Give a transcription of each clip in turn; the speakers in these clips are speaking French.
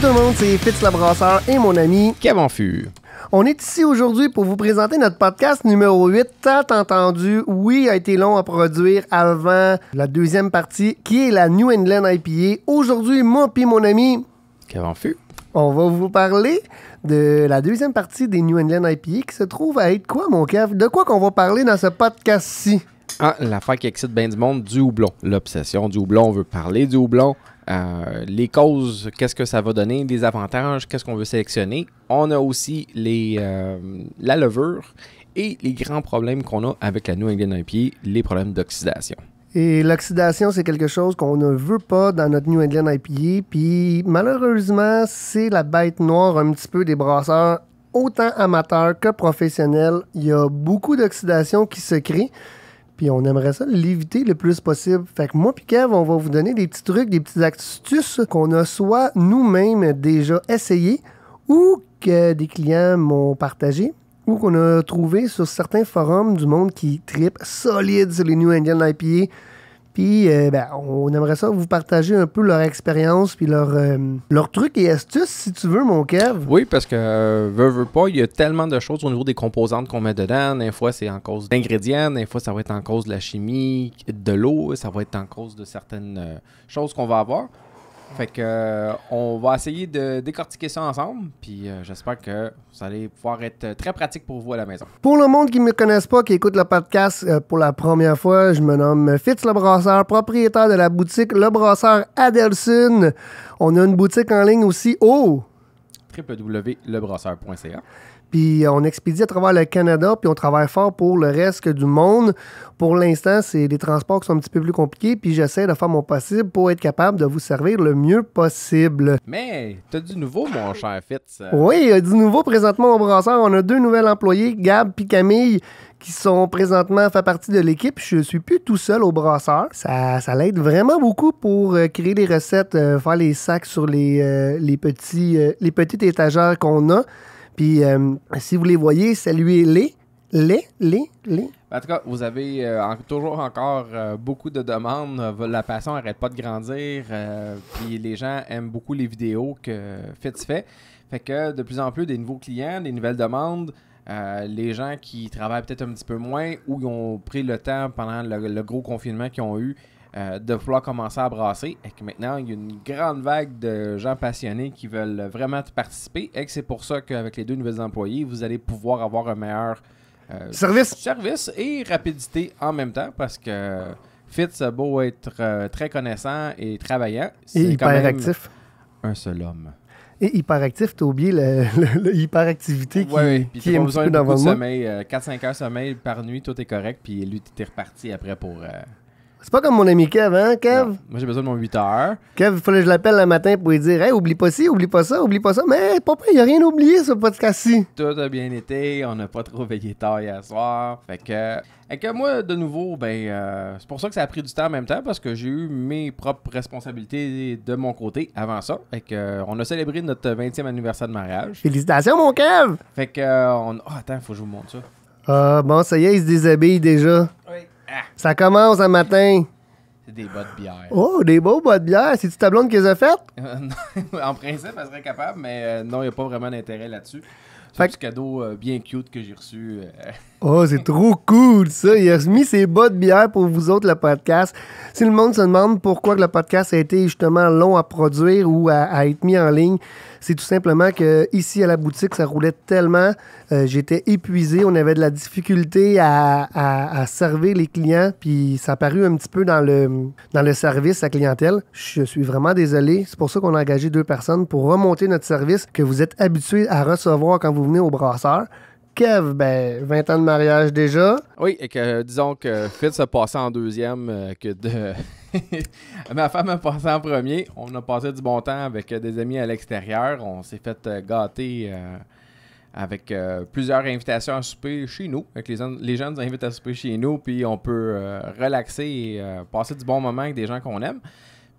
tout le monde, c'est Fitz le Brasseur et mon ami Kevin Fu. On est ici aujourd'hui pour vous présenter notre podcast numéro 8, T'as entendu. Oui, a été long à produire avant la deuxième partie, qui est la New England IPA. Aujourd'hui, moi puis mon ami... Kevin Fu, On va vous parler de la deuxième partie des New England IPA qui se trouve à être quoi, mon Kev? De quoi qu'on va parler dans ce podcast-ci? Ah, l'affaire qui excite bien du monde, du houblon. L'obsession du houblon. On veut parler du houblon euh, les causes, qu'est-ce que ça va donner, les avantages, qu'est-ce qu'on veut sélectionner. On a aussi euh, la levure et les grands problèmes qu'on a avec la New England IPA, les problèmes d'oxydation. Et l'oxydation, c'est quelque chose qu'on ne veut pas dans notre New England IPA. Puis malheureusement, c'est la bête noire un petit peu des brasseurs, autant amateurs que professionnels. Il y a beaucoup d'oxydation qui se crée puis on aimerait ça l'éviter le plus possible. Fait que moi puis Kev, on va vous donner des petits trucs, des petites astuces qu'on a soit nous-mêmes déjà essayé ou que des clients m'ont partagé ou qu'on a trouvé sur certains forums du monde qui tripent solide sur les New Indian IPA, puis, euh, ben, on aimerait ça vous partager un peu leur expérience, puis leur, euh, leur truc et astuces, si tu veux, mon Kev. Oui, parce que, euh, veux, veux pas, il y a tellement de choses au niveau des composantes qu'on met dedans. Des fois, c'est en cause d'ingrédients, des fois, ça va être en cause de la chimie, de l'eau, ça va être en cause de certaines choses qu'on va avoir. Fait que euh, on va essayer de décortiquer ça ensemble, puis euh, j'espère que vous allez pouvoir être euh, très pratique pour vous à la maison. Pour le monde qui ne me connaisse pas, qui écoute le podcast pour la première fois, je me nomme Fitz Le Brasseur, propriétaire de la boutique Le Brasseur Adelson. On a une boutique en ligne aussi. Oh! www.lebrasseur.ca. Puis euh, on expédie à travers le Canada, puis on travaille fort pour le reste du monde. Pour l'instant, c'est des transports qui sont un petit peu plus compliqués, puis j'essaie de faire mon possible pour être capable de vous servir le mieux possible. Mais t'as du nouveau, mon cher Fitz. Oui, euh, du nouveau présentement au brasseur. On a deux nouvelles employés, Gab puis Camille qui sont présentement fait partie de l'équipe. Je suis plus tout seul au brasseur. Ça, ça l'aide vraiment beaucoup pour euh, créer des recettes, euh, faire les sacs sur les, euh, les petits, les petites étagères qu'on a. Puis si vous les voyez, saluez-les. Les, les, les. Ben, en tout cas, vous avez toujours encore beaucoup de demandes. La passion n'arrête pas de grandir. puis les gens aiment beaucoup les vidéos que Faites fait. Fait que de plus en plus des nouveaux clients, des nouvelles demandes. Euh, les gens qui travaillent peut-être un petit peu moins ou qui ont pris le temps pendant le, gros confinement qu'ils ont eu euh, de vouloir commencer à brasser et que maintenant il y a une grande vague de gens passionnés qui veulent vraiment participer et que c'est pour ça qu'avec les deux nouvelles employés, vous allez pouvoir avoir un meilleur euh, service. service et rapidité en même temps parce que Fitz a beau être très connaissant et travaillant. Et hyper actif. Un seul homme. Et hyperactif, t'as oublié l'hyperactivité qui, ouais, oui. qui est pas besoin de beaucoup de sommeil. 4-5 euh, heures de sommeil par nuit, tout est correct. Puis lui, t'es reparti après pour. Euh, c'est pas comme mon ami Kev, hein, Kev? Moi, j'ai besoin de mon 8 heures. Kev, il fallait que je l'appelle le matin pour lui dire Hey, oublie pas ci, oublie pas ça, oublie pas ça. Mais papa, il a rien oublié ce podcast-ci. Tout a bien été, on n'a pas trop veillé tard hier soir. Fait que. Et que moi, de nouveau, ben, euh, c'est pour ça que ça a pris du temps en même temps, parce que j'ai eu mes propres responsabilités de mon côté avant ça. Fait que, euh, on a célébré notre 20e anniversaire de mariage. Félicitations, mon Kev! Fait que, euh, on... oh, attends, faut que je vous montre ça. Ah, bon, ça y est, il se déshabille déjà. Oui. Ça commence un matin. C'est des bottes bière. Oh, des beaux de bière. C'est-tu ta qu'ils ont les faites? Euh, en principe, elle serait capable, mais euh, non, il n'y a pas vraiment d'intérêt là-dessus. C'est un petit cadeau euh, bien cute que j'ai reçu. Euh, oh, c'est trop cool ça. Il a mis ses bas de bière pour vous autres, le podcast. Si le monde se demande pourquoi le podcast a été justement long à produire ou à, être mis en ligne, c'est tout simplement que ici à la boutique, ça roulait tellement. Euh, j'étais épuisé. On avait de la difficulté à, à, servir les clients. Puis ça a paru un petit peu dans le, dans le service à clientèle. Je suis vraiment désolé. C'est pour ça qu'on a engagé deux personnes pour remonter notre service que vous êtes habitué à recevoir quand vous vous venez au brasseur. Kev, ben, 20 ans de mariage déjà. Oui, et que disons que Fitz a passé en deuxième, euh, que de... Ma femme a passé en premier. On a passé du bon temps avec euh, des amis à l'extérieur. On s'est fait euh, gâter avec plusieurs invitations à souper chez nous. Avec les, les, gens nous invitent à souper chez nous, puis on peut relaxer et passer du bon moment avec des gens qu'on aime.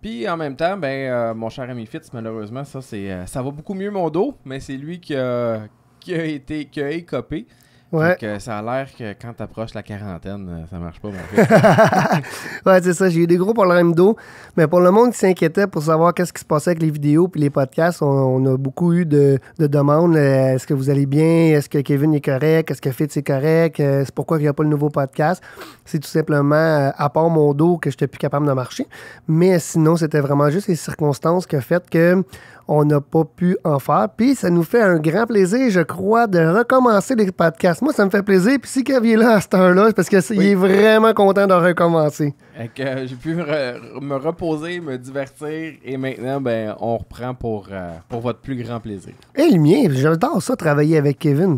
Puis en même temps, ben, mon cher ami Fitz, malheureusement, ça c'est ça va beaucoup mieux mon dos, mais c'est lui qui a, qui a été qui Donc, ça a l'air que quand tu approches la quarantaine, euh, ça marche pas. Mon ouais, c'est ça. J'ai eu des gros problèmes d'eau. Mais pour le monde qui s'inquiétait pour savoir qu'est-ce qui se passait avec les vidéos et les podcasts, on, a beaucoup eu de, de demandes. Euh, est-ce que vous allez bien? Est-ce que Kevin est correct? Est-ce que Fitz est correct? Euh, c'est pourquoi il n'y a pas le nouveau podcast? C'est tout simplement, à part mon dos, que je n'étais plus capable de marcher. Mais sinon, c'était vraiment juste les circonstances qui ont fait que on n'a pas pu en faire. Puis ça nous fait un grand plaisir, je crois, de recommencer les podcasts. Moi, ça me fait plaisir. Puis si Kevin est là à ce heure-là, c'est parce qu'il est vraiment content de recommencer. Euh, j'ai pu me reposer, me divertir. Et maintenant, ben, on reprend pour, euh, pour votre plus grand plaisir. Et le mien, j'adore ça, travailler avec Kevin.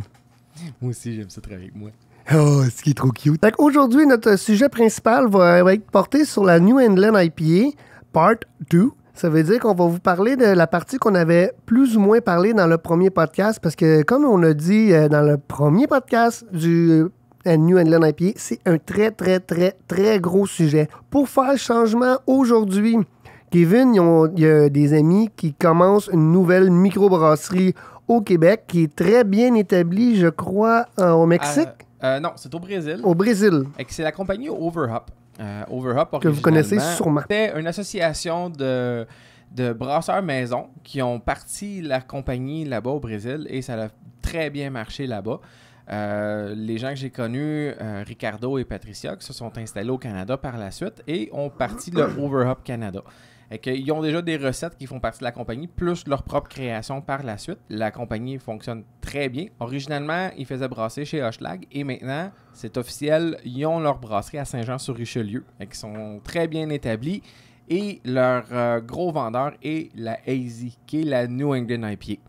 Moi aussi, j'aime ça travailler avec moi. Oh, ce qui est trop cute. Aujourd'hui, notre sujet principal va être porté sur la New England IPA Part 2 ça veut dire qu'on va vous parler de la partie qu'on avait plus ou moins parlé dans le premier podcast, parce que comme on a dit euh, dans le premier podcast du euh, New England IP, c'est un très, très, très, très gros sujet. Pour faire le changement aujourd'hui, Kevin, il y a des amis qui commencent une nouvelle microbrasserie au Québec qui est très bien établie, je crois, euh, au Mexique. Ah, non, c'est au Brésil. Au Brésil. Et c'est la compagnie Overhop. Euh, Overhop, que vous connaissez C'était une association de, de brasseurs maison qui ont parti la compagnie là-bas au Brésil et ça a très bien marché là-bas. Euh, les gens que j'ai connus, euh, Ricardo et Patricia, qui se sont installés au Canada par la suite et ont parti le Overhop Canada. Ils ont déjà des recettes qui font partie de la compagnie, plus leur propre création par la suite. La compagnie fonctionne très bien. Originalement, ils faisaient brasser chez Hochelag et maintenant, c'est officiel, ils ont leur brasserie à Saint-Jean-sur-Richelieu. qui sont très bien établis et leur euh, gros vendeur est la Hazy, qui est la New England IPA,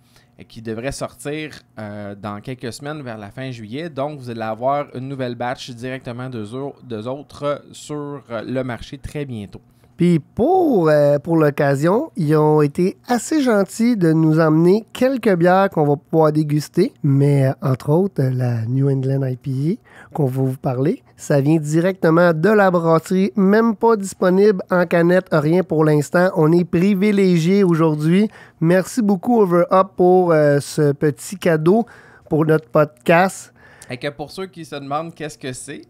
qui devrait sortir euh, dans quelques semaines vers la fin juillet. Donc, vous allez avoir une nouvelle batch directement d'eux, d'eux autres sur euh, le marché très bientôt. Puis pour, euh, pour l'occasion, ils ont été assez gentils de nous emmener quelques bières qu'on va pouvoir déguster, mais euh, entre autres la New England IPA e qu'on va vous parler. Ça vient directement de la brasserie, même pas disponible en canette, rien pour l'instant. On est privilégié aujourd'hui. Merci beaucoup Over pour euh, ce petit cadeau pour notre podcast. Et que pour ceux qui se demandent qu'est-ce que c'est,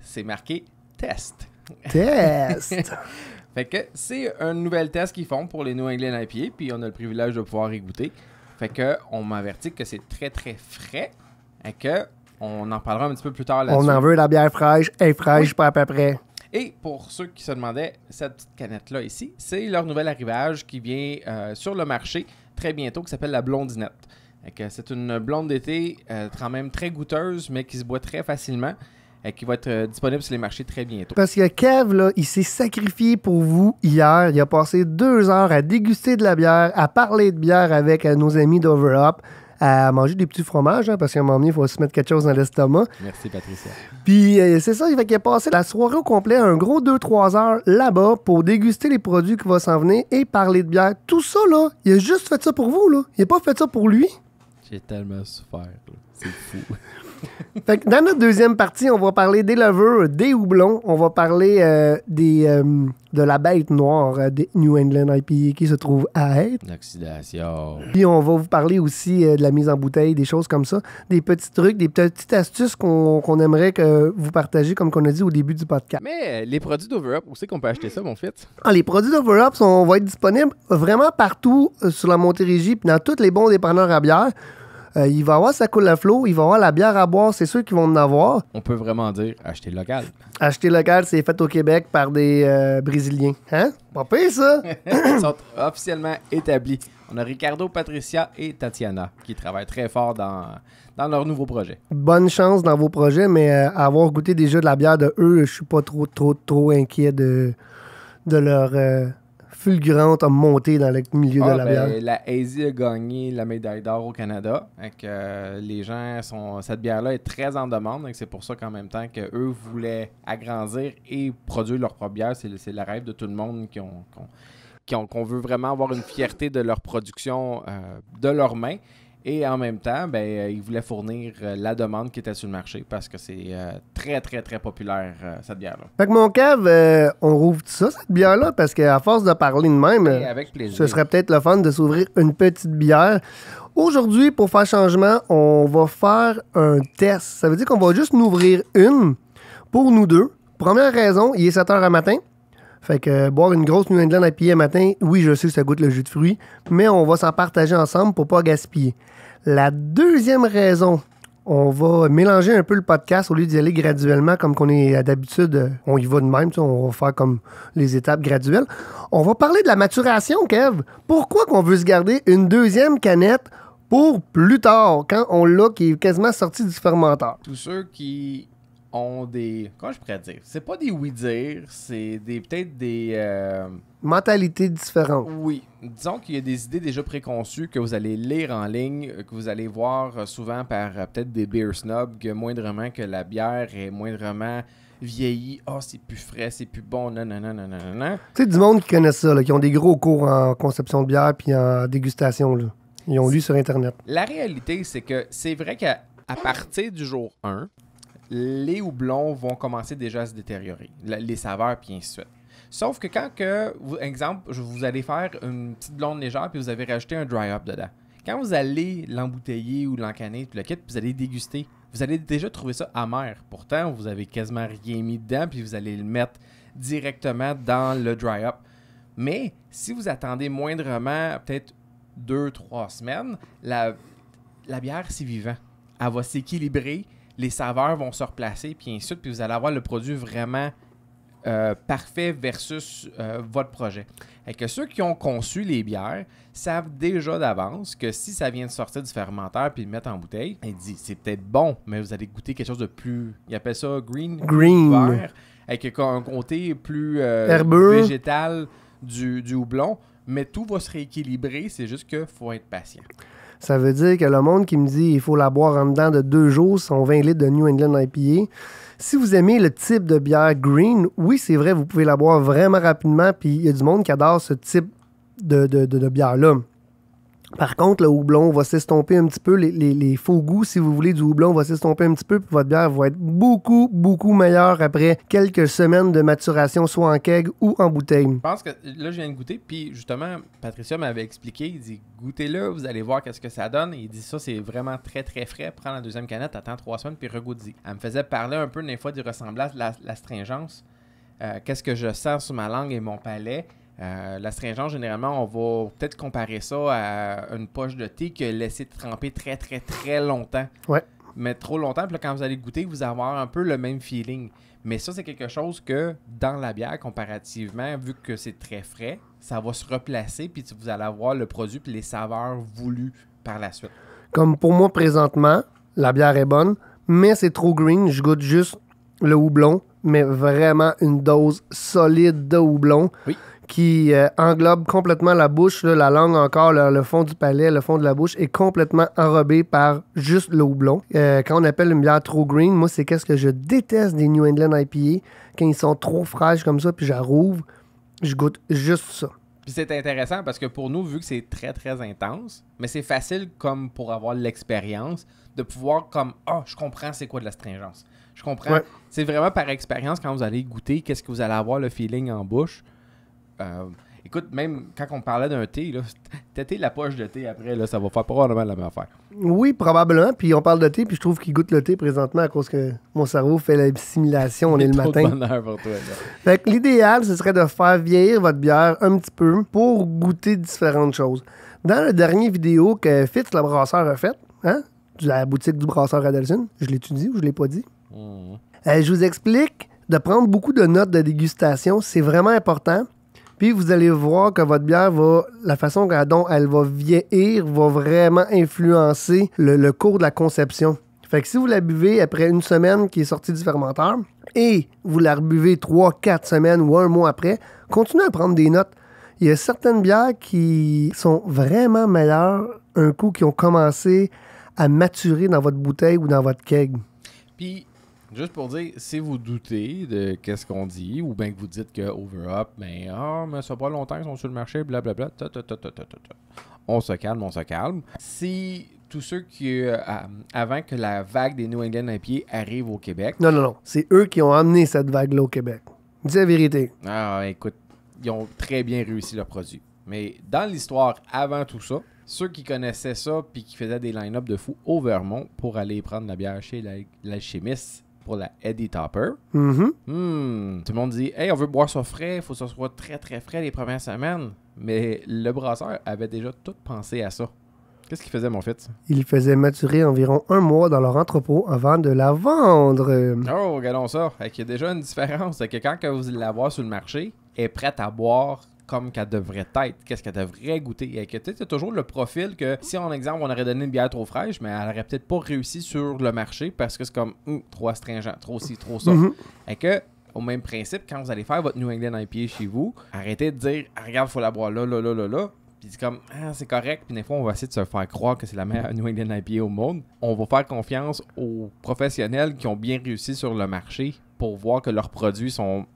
c'est marqué test. Test. Fait que c'est un nouvel test qu'ils font pour les New England pied, puis on a le privilège de pouvoir y goûter. Fait que on m'avertit que c'est très très frais et que on en parlera un petit peu plus tard là-dessus. On en veut la bière fraîche et fraîche pas à peu près. Et pour ceux qui se demandaient, cette petite canette-là ici, c'est leur nouvel arrivage qui vient euh, sur le marché très bientôt, qui s'appelle la Blondinette. C'est une blonde d'été, euh, quand même très goûteuse, mais qui se boit très facilement. Euh, qui va être euh, disponible sur les marchés très bientôt. Parce que Kev, là, il s'est sacrifié pour vous hier. Il a passé deux heures à déguster de la bière, à parler de bière avec euh, nos amis Up, à manger des petits fromages, hein, parce qu'à un moment donné, il faut se mettre quelque chose dans l'estomac. Merci, Patricia. Puis c'est ça, il fait qu'il a passé la soirée au complet, un gros 2-3 heures là-bas pour déguster les produits qui vont s'en venir et parler de bière. Tout ça, là, il a juste fait ça pour vous, là. Il n'a pas fait ça pour lui. J'ai tellement souffert, C'est fou. dans notre deuxième partie, on va parler des levures, des houblons. On va parler euh, des, euh, de la bête noire euh, des New England IPA e qui se trouve à être. L'oxydation. Puis on va vous parler aussi de la mise en bouteille, des choses comme ça, des petits trucs, des petites astuces qu'on aimerait que vous partagiez, comme qu'on a dit au début du podcast. Mais les produits d'OverUp, où c'est qu'on peut acheter ça, mon fils ah, les produits d'OverUp vont être disponibles vraiment partout sur la Montérégie, puis dans tous les bons dépanneurs à bière. Euh, il va avoir sa coule à flot, il va avoir la bière à boire, c'est sûr qu'ils vont en avoir. On peut vraiment dire acheter local. Acheter local, c'est fait au Québec par des euh, Brésiliens. Hein? Pas pire, ça! Ils sont officiellement établis. On a Ricardo, Patricia et Tatiana qui travaillent très fort dans, dans leur nouveau projet. Bonne chance dans vos projets, mais euh, avoir goûté déjà de la bière de eux, je suis pas trop, trop, trop inquiet de, de leur fulgurante a monté dans le milieu de ah, la ben, bière. La Hazy a gagné la médaille d'or au Canada. Euh, les gens sont. Cette bière-là est très en demande. Donc, c'est pour ça qu'en même temps qu'eux voulaient agrandir et produire leur propre bière. C'est le, le, rêve de tout le monde qui Qu'on veut vraiment avoir une fierté de leur production euh, de leurs mains. Et en même temps, ben, euh, il voulait fournir euh, la demande qui était sur le marché parce que c'est euh, très, très, très populaire, cette bière-là. Fait que mon cave, on rouvre ça, cette bière-là, parce qu'à force de parler de même, ce serait peut-être le fun de s'ouvrir une petite bière. Aujourd'hui, pour faire changement, on va faire un test. Ça veut dire qu'on va juste nous ouvrir une pour nous deux. Première raison, il est 7 h à matin. Fait que boire une grosse New England à pied matin, oui, je sais que ça goûte le jus de fruits, mais on va s'en partager ensemble pour pas gaspiller. La deuxième raison, on va mélanger un peu le podcast au lieu d'y aller graduellement comme qu'on est d'habitude, euh, on y va de même, on va faire comme les étapes graduelles. On va parler de la maturation, Kev. Pourquoi qu'on veut se garder une deuxième canette pour plus tard, quand on l'a qui est quasiment sorti du fermenteur? Tous ceux qui ont des. Comment je pourrais dire? C'est pas des oui-dire, c'est des peut-être des. Euh, mentalité différente. Oui. Disons qu'il y a des idées déjà préconçues que vous allez lire en ligne, que vous allez voir euh, souvent par euh, peut-être des beer snobs, que moindrement que la bière est moindrement vieillie. Ah, oh, c'est plus frais, c'est plus bon, non, non, non, non, non, Tu sais, du monde qui connaît ça, qui ont des gros cours en conception de bière puis en dégustation. Là. Ils ont lu sur Internet. La réalité, c'est que c'est vrai qu'à partir du jour 1, les houblons vont commencer déjà à se détériorer. les saveurs, puis ainsi de Sauf que quand que, exemple, vous allez faire une petite blonde légère puis vous avez rajouté un dry up dedans. Quand vous allez l'embouteiller ou l'encanner, puis le kit, vous allez déguster. Vous allez déjà trouver ça amer. Pourtant, vous avez quasiment rien mis dedans puis vous allez le mettre directement dans le dry up. Mais si vous attendez moindrement, peut-être deux, trois semaines, la, la bière, c'est vivant. Elle va s'équilibrer, les saveurs vont se replacer, puis ensuite puis vous allez avoir le produit vraiment euh, parfait versus euh, votre projet. Et que ceux qui ont conçu les bières savent déjà d'avance que si ça vient de sortir du fermenteur puis le mettre en bouteille, ben, ils disent c'est peut-être bon, mais vous allez goûter quelque chose de plus. Ils appellent ça green. Green. Vert, avec un côté plus euh, végétal du, du houblon. Mais tout va se rééquilibrer, c'est juste qu'il faut être patient. Ça veut dire que le monde qui me dit il faut la boire en dedans de deux jours, son 20 litres de New England IPA. Si vous aimez le type de bière green, oui, c'est vrai, vous pouvez la boire vraiment rapidement. Puis il y a du monde qui adore ce type de, de, de, de bière-là. Par contre, le houblon va s'estomper un petit peu, les, faux goûts, si vous voulez, du houblon va s'estomper un petit peu, puis votre bière va être beaucoup, beaucoup meilleure après quelques semaines de maturation, soit en keg ou en bouteille. Je pense que là, je viens de goûter, puis justement, Patricia m'avait expliqué, il dit goûtez-le, vous allez voir qu'est-ce que ça donne. il dit ça, c'est vraiment très, très frais. Prends la deuxième canette, attends trois semaines, puis regoûtez. Elle me faisait parler un peu des fois du ressemblance, de la, stringence, euh, qu'est-ce que je sens sur ma langue et mon palais euh, généralement, on va peut-être comparer ça à une poche de thé que laisser tremper très, très, très longtemps. Oui. Mais trop longtemps, puis là, quand vous allez goûter, vous allez avoir un peu le même feeling. Mais ça, c'est quelque chose que dans la bière, comparativement, vu que c'est très frais, ça va se replacer, puis vous allez avoir le produit, puis les saveurs voulues par la suite. Comme pour moi, présentement, la bière est bonne, mais c'est trop green. Je goûte juste le houblon, mais vraiment une dose solide de houblon. Oui qui euh, englobe complètement la bouche, la langue encore, le, fond du palais, le fond de la bouche, est complètement enrobé par juste l'eau blonde. Euh, quand on appelle une bière trop green, moi, c'est qu'est-ce que je déteste des New England IPA. Quand ils sont trop fraîches comme ça, puis j'arrouve, je goûte juste ça. Puis c'est intéressant parce que pour nous, vu que c'est très, très intense, mais c'est facile, comme pour avoir l'expérience, de pouvoir comme, ah, je comprends c'est quoi de la stringence. Je comprends. C'est vraiment par expérience, quand vous allez goûter, qu'est-ce que vous allez avoir le feeling en bouche euh, écoute, même quand on parlait d'un thé, là, la poche de thé après, là, ça va faire probablement la même affaire. Oui, probablement. Puis on parle de thé, puis je trouve qu'il goûte le thé présentement à cause que mon cerveau fait l'assimilation, on est le matin. l'idéal, ce serait de faire vieillir votre bière un petit peu pour goûter différentes choses. Dans la dernière vidéo que Fitz, le brasseur, a faite, hein, de la boutique du brasseur Adelson, je lai dit ou je l'ai pas dit? Hmm. Euh, je vous explique, de prendre beaucoup de notes de dégustation, c'est vraiment important puis vous allez voir que votre bière va, la façon dont elle va vieillir va vraiment influencer le, cours de la conception. Fait que si vous la buvez après une semaine qui est sortie du fermenteur et vous la rebuvez 3, 4 semaines ou un mois après, continuez à prendre des notes. Il y a certaines bières qui sont vraiment meilleures un coup qui ont commencé à maturer dans votre bouteille ou dans votre keg. Puis Juste pour dire, si vous doutez de qu'est-ce qu'on dit, ou bien que vous dites que OverUp, ben ah, mais ça pas longtemps qu'ils sont sur le marché, blablabla, ta, ta, ta, on se calme, on se calme. Si tous ceux qui, euh, avant que la vague des New England pied arrive au Québec. Non, non, non, c'est eux qui ont amené cette vague-là au Québec. Dis la vérité. Ah, écoute, ils ont très bien réussi leur produit. Mais dans l'histoire, avant tout ça, ceux qui connaissaient ça puis qui faisaient des line-up de fous au Vermont pour aller prendre la bière chez l'alchimiste, pour la Eddie Topper. Mm-hmm. Hmm. Tout le monde dit Hey, on veut boire ça frais, il faut que ça soit très très frais les premières semaines. Mais le brasseur avait déjà tout pensé à ça. Qu'est-ce qu'il faisait, mon fils Il faisait maturer environ un mois dans leur entrepôt avant de la vendre. Oh, regardons ça. Il y a déjà une différence. C'est que quand vous la voyez sur le marché, elle est prête à boire comme qu'elle devrait être, qu'est-ce qu'elle devrait goûter. Et que tu toujours le profil que si, en exemple, on aurait donné une bière trop fraîche, mais elle aurait peut-être pas réussi sur le marché parce que c'est comme hum, trop astringent, trop ci, trop ça. Mhm. Et que au même principe, quand vous allez faire votre New England IPA chez vous, arrêtez de dire ah, Regarde, faut la boire là, là, là, là, là. Puis c'est comme Ah, c'est correct. Puis des fois, on va essayer de se faire croire que c'est la meilleure New England IPA au monde. On va faire confiance aux professionnels qui ont bien réussi sur le marché pour voir que leurs produits sont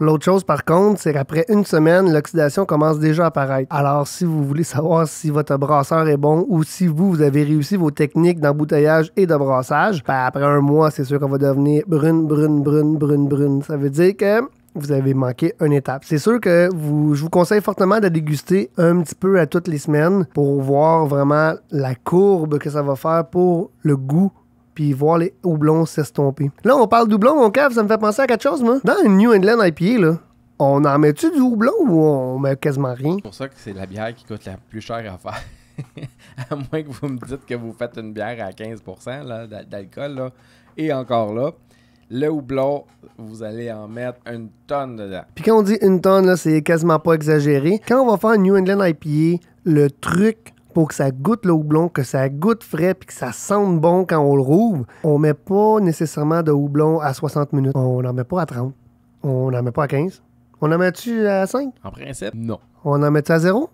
L'autre chose, par contre, c'est qu'après une semaine, l'oxydation commence déjà à apparaître. Alors, si vous voulez savoir si votre brasseur est bon ou si vous, vous avez réussi vos techniques d'embouteillage et de brassage, ben, après un mois, c'est sûr qu'on va devenir brune, brune, brune, brune, brune. Ça veut dire que vous avez manqué une étape. C'est sûr que vous, je vous conseille fortement de déguster un petit peu à toutes les semaines pour voir vraiment la courbe que ça va faire pour le goût puis voir les houblons s'estomper. Là, on parle d'houblon, mon cave, ça me fait penser à quelque chose, moi. Dans une New England IPA, là, on en met-tu du houblon ou on met quasiment rien? C'est pour ça que c'est la bière qui coûte la plus chère à faire. à moins que vous me dites que vous faites une bière à 15% d'alcool, là. et encore là, le houblon, vous allez en mettre une tonne dedans. Puis quand on dit une tonne, là, c'est quasiment pas exagéré. Quand on va faire une New England IPA, le truc pour que ça goûte le houblon, que ça goûte frais puis que ça sente bon quand on le rouvre, on met pas nécessairement de houblon à 60 minutes. On n'en met pas à 30. On n'en met pas à 15. On en met-tu à 5? En principe, non. On en met à zéro?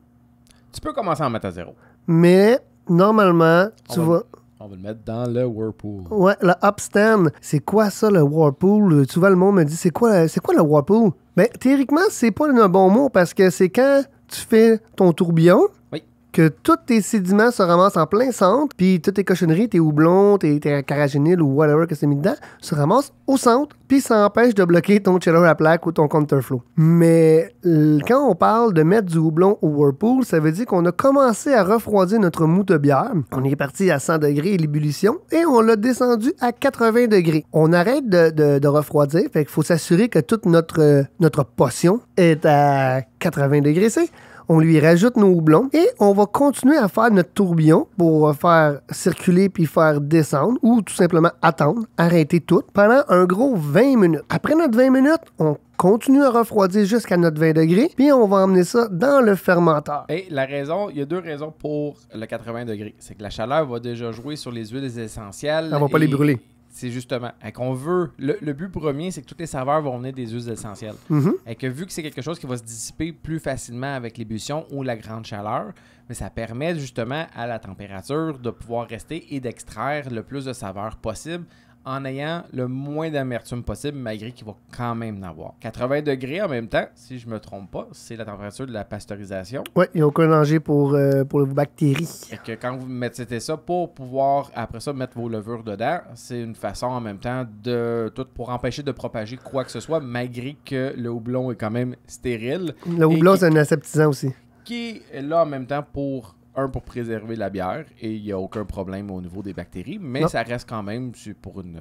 Tu peux commencer à en mettre à zéro. Mais normalement, tu vas... On va le mettre dans le Whirlpool. Ouais, le upstand. C'est quoi ça, le Whirlpool? Euh, tu vois, le monde me dit, c'est quoi, euh, quoi le Whirlpool? Ben, théoriquement, c'est pas un bon mot parce que c'est quand tu fais ton tourbillon, que tous tes sédiments se ramassent en plein centre, puis toutes tes cochonneries, tes houblons, tes, tes ou whatever que c'est mis dedans, se ramassent au centre, puis ça empêche de bloquer ton chiller à plaque ou ton counterflow. Mais quand on parle de mettre du houblon au whirlpool, ça veut dire qu'on a commencé à refroidir notre mou de bière. On est parti à 100 degrés l'ébullition et on l'a descendu à 80 degrés. On arrête de, refroidir, fait qu'il faut s'assurer que toute notre, euh, notre potion est à 80 degrés C on lui rajoute nos houblons et on va continuer à faire notre tourbillon pour faire circuler puis faire descendre ou tout simplement attendre, arrêter tout pendant un gros 20 minutes. Après notre 20 minutes, on continue à refroidir jusqu'à notre 20 degrés, puis on va emmener ça dans le fermenteur. Et la raison, il y a deux raisons pour le 80 degrés. C'est que la chaleur va déjà jouer sur les huiles essentielles. Elle va pas les brûler c'est justement hein, qu'on veut. Le, but premier, c'est que toutes les saveurs vont venir des huiles essentielles. Mm-hmm. Et que vu que c'est quelque chose qui va se dissiper plus facilement avec l'ébullition ou la grande chaleur, mais ça permet justement à la température de pouvoir rester et d'extraire le plus de saveurs possible en ayant le moins d'amertume possible, malgré qu'il va quand même en avoir. 80 degrés en même temps, si je me trompe pas, c'est la température de la pasteurisation. Oui, il n'y a aucun danger pour, euh, pour bactéries. Et que quand vous mettez ça pour pouvoir, après ça, mettre vos levures dedans, c'est une façon en même temps de tout pour empêcher de propager quoi que ce soit, malgré que le houblon est quand même stérile. Le houblon, c'est un aseptisant aussi. Qui est là en même temps pour un pour préserver la bière et il n'y a aucun problème au niveau des bactéries, mais ça reste quand même pour une euh,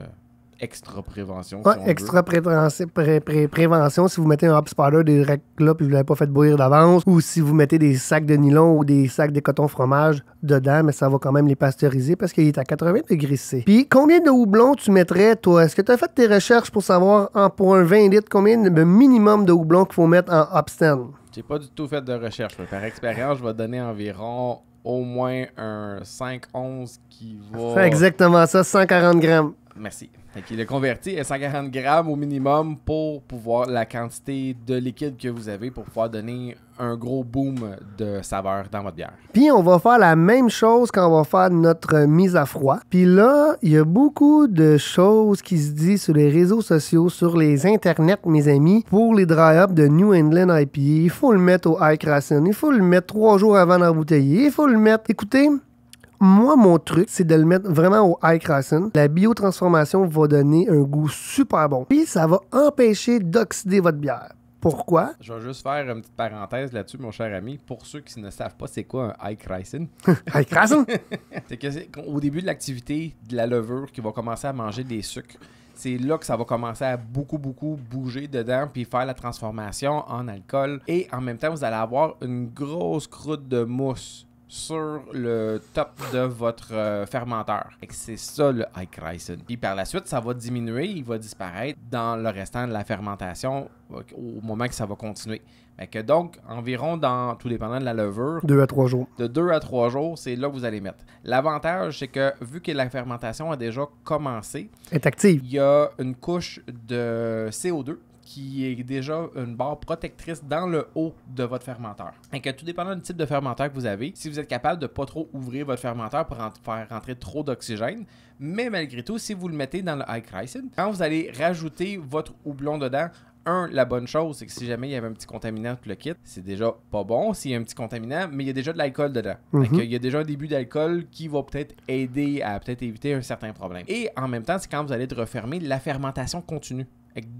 extra prévention. Si extra prévention si vous mettez un hop spider direct là puis vous l'avez pas fait bouillir d'avance ou si vous mettez des sacs de nylon ou des sacs de coton fromage dedans, mais ça va quand même les pasteuriser parce qu'il est à 80 degrés C. Puis combien de houblons tu mettrais toi Est-ce que tu as fait tes recherches pour savoir en, pour un 20 litres combien de minimum de houblons qu'il faut mettre en hop stand j'ai pas du tout fait de recherche, mais par expérience, je vais donner environ au moins un 5-11 qui va. C'est exactement ça, 140 grammes. Merci. Fait il est converti à 140 grammes au minimum pour pouvoir la quantité de liquide que vous avez pour pouvoir donner un gros boom de saveur dans votre bière. Puis on va faire la même chose quand on va faire notre mise à froid. Puis là, il y a beaucoup de choses qui se disent sur les réseaux sociaux, sur les internets, mes amis. Pour les dry-up de New England IPA, e, il faut le mettre au high il faut le mettre trois jours avant d'embouteiller, il faut le mettre... Écoutez, moi, mon truc, c'est de le mettre vraiment au high crescent La biotransformation va donner un goût super bon. Puis, ça va empêcher d'oxyder votre bière. Pourquoi? Je vais juste faire une petite parenthèse là-dessus, mon cher ami. Pour ceux qui ne savent pas c'est quoi un high crescent high c'est qu'au début de l'activité de la levure qui va commencer à manger des sucres, c'est là que ça va commencer à beaucoup, beaucoup bouger dedans, puis faire la transformation en alcool. Et en même temps, vous allez avoir une grosse croûte de mousse sur le top de votre euh, fermenteur. C'est ça le high crisis. Puis par la suite, ça va diminuer, il va disparaître dans le restant de la fermentation au moment que ça va continuer. que donc, environ dans, tout dépendant de la levure. Deux à trois jours. De deux à trois jours, c'est là que vous allez mettre. L'avantage, c'est que vu que la fermentation a déjà commencé. Est active. Il y a une couche de CO2 qui est déjà une barre protectrice dans le haut de votre fermenteur. Et que tout dépendant du type de fermenteur que vous avez, si vous êtes capable de pas trop ouvrir votre fermenteur pour faire rentrer trop d'oxygène, mais malgré tout, si vous le mettez dans le high crisis, quand vous allez rajouter votre houblon dedans, un, la bonne chose, c'est que si jamais il y avait un petit contaminant tout le kit, c'est déjà pas bon s'il y a un petit contaminant, mais il y a déjà de l'alcool dedans. Donc, mhm. il y a déjà un début d'alcool qui va peut-être aider à peut-être éviter un certain problème. Et en même temps, c'est quand vous allez refermer la fermentation continue.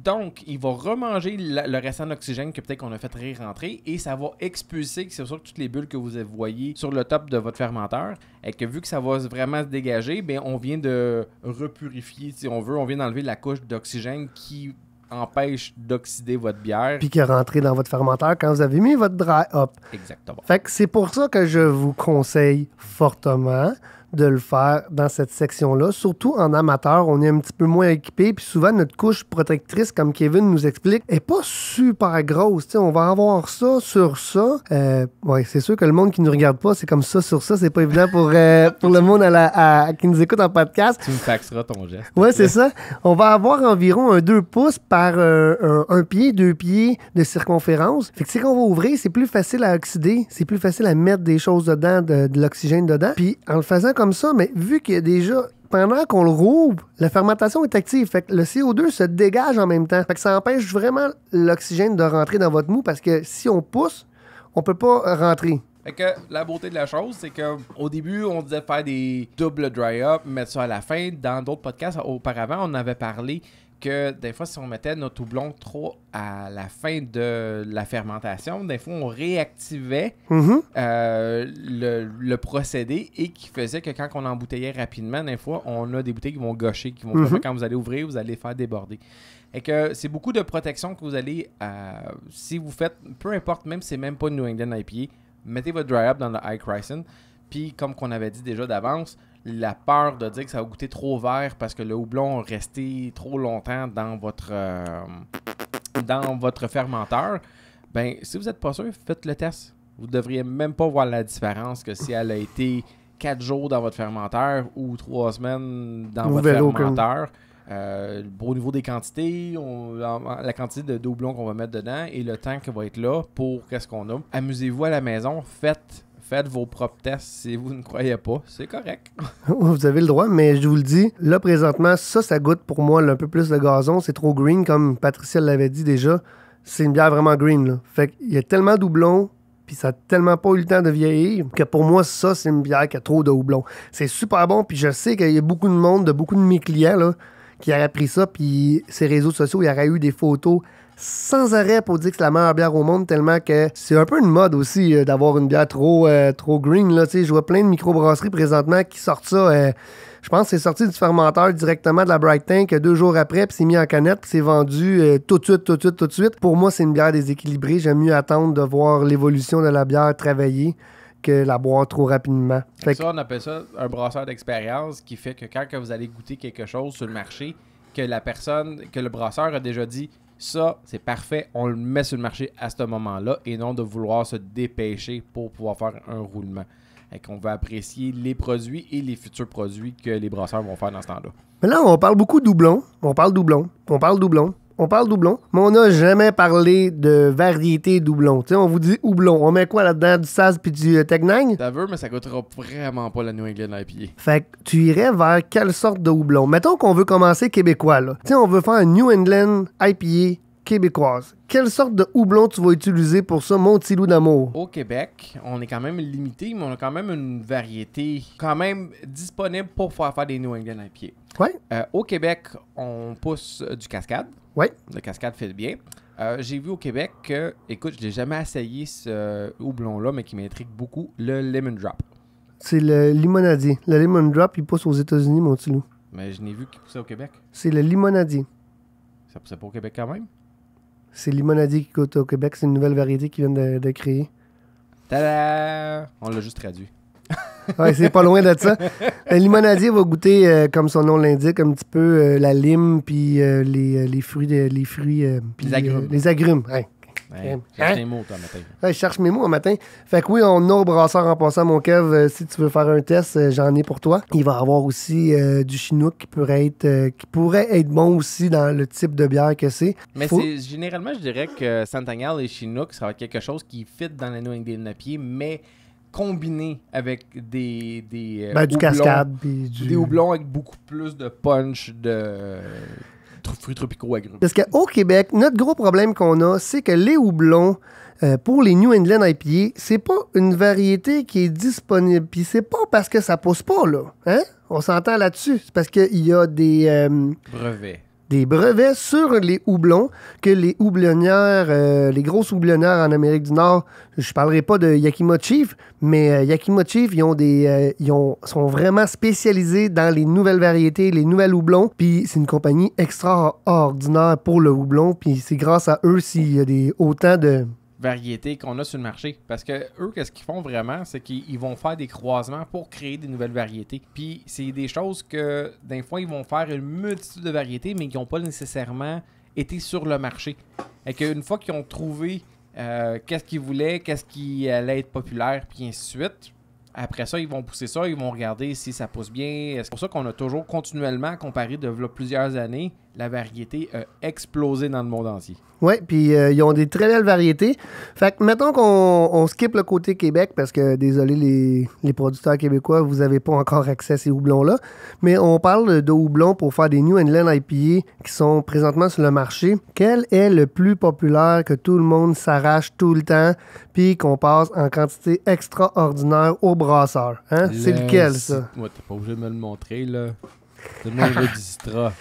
Donc, il va remanger le restant d'oxygène que peut-être qu'on a fait rentrer et ça va expulser, c'est sûr toutes les bulles que vous voyez sur le top de votre fermenteur, et que vu que ça va vraiment se dégager, ben on vient de repurifier, si on veut, on vient d'enlever la couche d'oxygène qui empêche d'oxyder votre bière. Puis qui est rentrée dans votre fermenteur quand vous avez mis votre dry up Exactement. Fait que c'est pour ça que je vous conseille fortement de le faire dans cette section-là. Surtout en amateur, on est un petit peu moins équipé. Puis souvent, notre couche protectrice, comme Kevin nous explique, est pas super grosse. on va avoir ça sur ça. Euh, ouais, c'est sûr que le monde qui nous regarde pas, c'est comme ça sur ça. C'est pas évident pour, euh, pour le monde à qui nous écoute en podcast. Tu me taxeras ton geste. Ouais, c'est ça. On va avoir environ un 2 pouces par euh, un, pied, deux pieds de circonférence. Fait que c'est qu'on va ouvrir, c'est plus facile à oxyder, c'est plus facile à mettre des choses dedans, de, l'oxygène dedans. Puis en le faisant comme ça, mais vu qu'il y a déjà pendant qu'on le rouvre, la fermentation est active. Fait que le CO2 se dégage en même temps. Fait que ça empêche vraiment l'oxygène de rentrer dans votre mou parce que si on pousse, on peut pas rentrer. Fait que la beauté de la chose, c'est que au début, on disait faire des doubles dry-up, mettre ça à la fin. Dans d'autres podcasts auparavant, on avait parlé que des fois, si on mettait notre houblon trop à la fin de la fermentation, des fois, on réactivait mhm. euh, le, procédé et qui faisait que quand on embouteillait rapidement, des fois, on a des bouteilles qui vont gaucher, qui vont mhm. quand vous allez ouvrir, vous allez faire déborder. Et que c'est beaucoup de protection que vous allez, euh, si vous faites, peu importe, même si c'est même pas New England IPA, mettez votre dry up dans le high Puis, comme qu'on avait dit déjà d'avance, la peur de dire que ça a goûté trop vert parce que le houblon a resté trop longtemps dans votre, euh, dans votre fermenteur, ben si vous n'êtes pas sûr, faites le test. Vous ne devriez même pas voir la différence que si elle a été 4 jours dans votre fermenteur ou 3 semaines dans votre fermenteur. Euh, au niveau des quantités, la, quantité de houblon qu'on va mettre dedans et le temps qu'elle va être là pour qu'est-ce qu'on a. Amusez-vous à la maison, faites faites vos propres tests si vous ne croyez pas. C'est correct. vous avez le droit, mais je vous le dis, là, présentement, ça, ça goûte pour moi un peu plus de gazon. C'est trop green, comme Patricia l'avait dit déjà. C'est une bière vraiment green. Là. Fait qu'il y a tellement de doublons, puis ça a tellement pas eu le temps de vieillir que pour moi, ça, c'est une bière qui a trop de houblon. C'est super bon, puis je sais qu'il y a beaucoup de monde, de beaucoup de mes clients, là, qui auraient pris ça, puis ces réseaux sociaux, il y aurait eu des photos sans arrêt pour dire que c'est la meilleure bière au monde, tellement que c'est un peu une mode aussi euh, d'avoir une bière trop, euh, trop green. Là. Je vois plein de microbrasseries présentement qui sortent ça. Euh, je pense que c'est sorti du fermenteur directement de la Bright Tank deux jours après, puis c'est mis en canette, puis c'est vendu tout de suite, tout de suite, tout de suite. Pour moi, c'est une bière déséquilibrée. J'aime mieux attendre de voir l'évolution de la bière travailler que la boire trop rapidement. ça, on appelle ça un brasseur d'expérience qui fait que quand vous allez goûter quelque chose sur le marché, que la personne, que le brasseur a déjà dit ça, c'est parfait. On le met sur le marché à ce moment-là et non de vouloir se dépêcher pour pouvoir faire un roulement. Et qu'on va apprécier les produits et les futurs produits que les brasseurs vont faire dans ce temps-là. Mais là, on parle beaucoup de doublons. On parle doublons. On parle doublons on parle doublon, mais on n'a jamais parlé de variété doublon. on vous dit houblon. On met quoi là-dedans? Du sas puis du euh, T'as mais ça coûtera vraiment pas la New England IPA. Fait que tu irais vers quelle sorte de houblon? Mettons qu'on veut commencer québécois, là. on veut faire un New England IPA québécoise. Quelle sorte de houblon tu vas utiliser pour ça, mon petit loup d'amour? Au Québec, on est quand même limité, mais on a quand même une variété quand même disponible pour faire faire des New England à pied. Oui. Euh, au Québec, on pousse du cascade. Oui. Le cascade fait le bien. Euh, j'ai vu au Québec que, écoute, je n'ai jamais essayé ce houblon-là, mais qui m'intrigue beaucoup, le lemon drop. C'est le limonadier. Le lemon drop, il pousse aux États-Unis, mon petit loup. Mais je n'ai vu qu'il poussait au Québec. C'est le limonadier. Ça poussait pas au Québec quand même? C'est limonadier qui coûte au Québec. C'est une nouvelle variété qu'ils vient de, créer. Tada! On l'a juste traduit. c'est pas loin de ça. Le euh, limonadier va goûter, euh, comme son nom l'indique, un petit peu euh, la lime, puis les, fruits, les fruits, les agrumes. les agrumes, je cherche hein? mots, matin. je cherche mes mots un matin. Fait que oui, on a au brasseur en passant, mon Kev. Euh, si tu veux faire un test, euh, j'en ai pour toi. Il va y avoir aussi euh, du chinook qui pourrait, être, qui pourrait être bon aussi dans le type de bière que c'est. Mais généralement, je dirais que Santangal et chinook, ça va être quelque chose qui fit dans la New des pieds, mais combiné avec des. des ben, du cascade. du... Des houblons avec beaucoup plus de punch, de fruits tropicaux Parce qu'au Québec, notre gros problème qu'on a, c'est que les houblons, euh, pour les New England IPA, c'est pas une variété qui est disponible. Puis c'est pas parce que ça pousse pas, là. Hein? On s'entend là-dessus. C'est parce qu'il y a des... Euh, Brevets des brevets sur les houblons que les houblonnières, euh, les grosses houblonnières en Amérique du Nord, je parlerai pas de Yakima Chief, mais euh, Yakima Chief, ils ont des, euh, sont vraiment spécialisés dans les nouvelles variétés, les nouvelles houblons, puis c'est une compagnie extraordinaire pour le houblon, puis c'est grâce à eux s'il y a des, autant de variétés qu'on a sur le marché. Parce que eux, qu'est-ce qu'ils font vraiment, c'est qu'ils vont faire des croisements pour créer des nouvelles variétés. Puis c'est des choses que, d'un fois, ils vont faire une multitude de variétés, mais qui n'ont pas nécessairement été sur le marché. Et qu'une fois qu'ils ont trouvé euh, qu'est-ce qu'ils voulaient, qu'est-ce qui allait être populaire, puis ainsi de suite, après ça, ils vont pousser ça, ils vont regarder si ça pousse bien. C'est pour ça qu'on a toujours continuellement comparé de plusieurs années la variété a explosé dans le monde entier. Oui, puis euh, ils ont des très belles variétés. Fait que mettons qu'on on skip le côté Québec parce que, désolé les, producteurs québécois, vous n'avez pas encore accès à ces houblons-là. Mais on parle de houblons pour faire des New England IPA qui sont présentement sur le marché. Quel est le plus populaire que tout le monde s'arrache tout le temps puis qu'on passe en quantité extraordinaire au brasseur? Hein? C'est lequel, ça? Moi, t'es pas obligé de me le montrer, là. Tout le monde du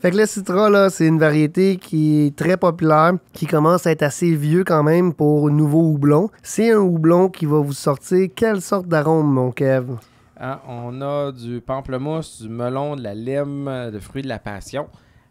Fait que le Citra, là, c'est une variété qui est très populaire, qui commence à être assez vieux quand même pour nouveau houblon. C'est un houblon qui va vous sortir quelle sorte d'arôme, mon Kev? Ah, on a du pamplemousse, du melon, de la lime, de fruits de la passion.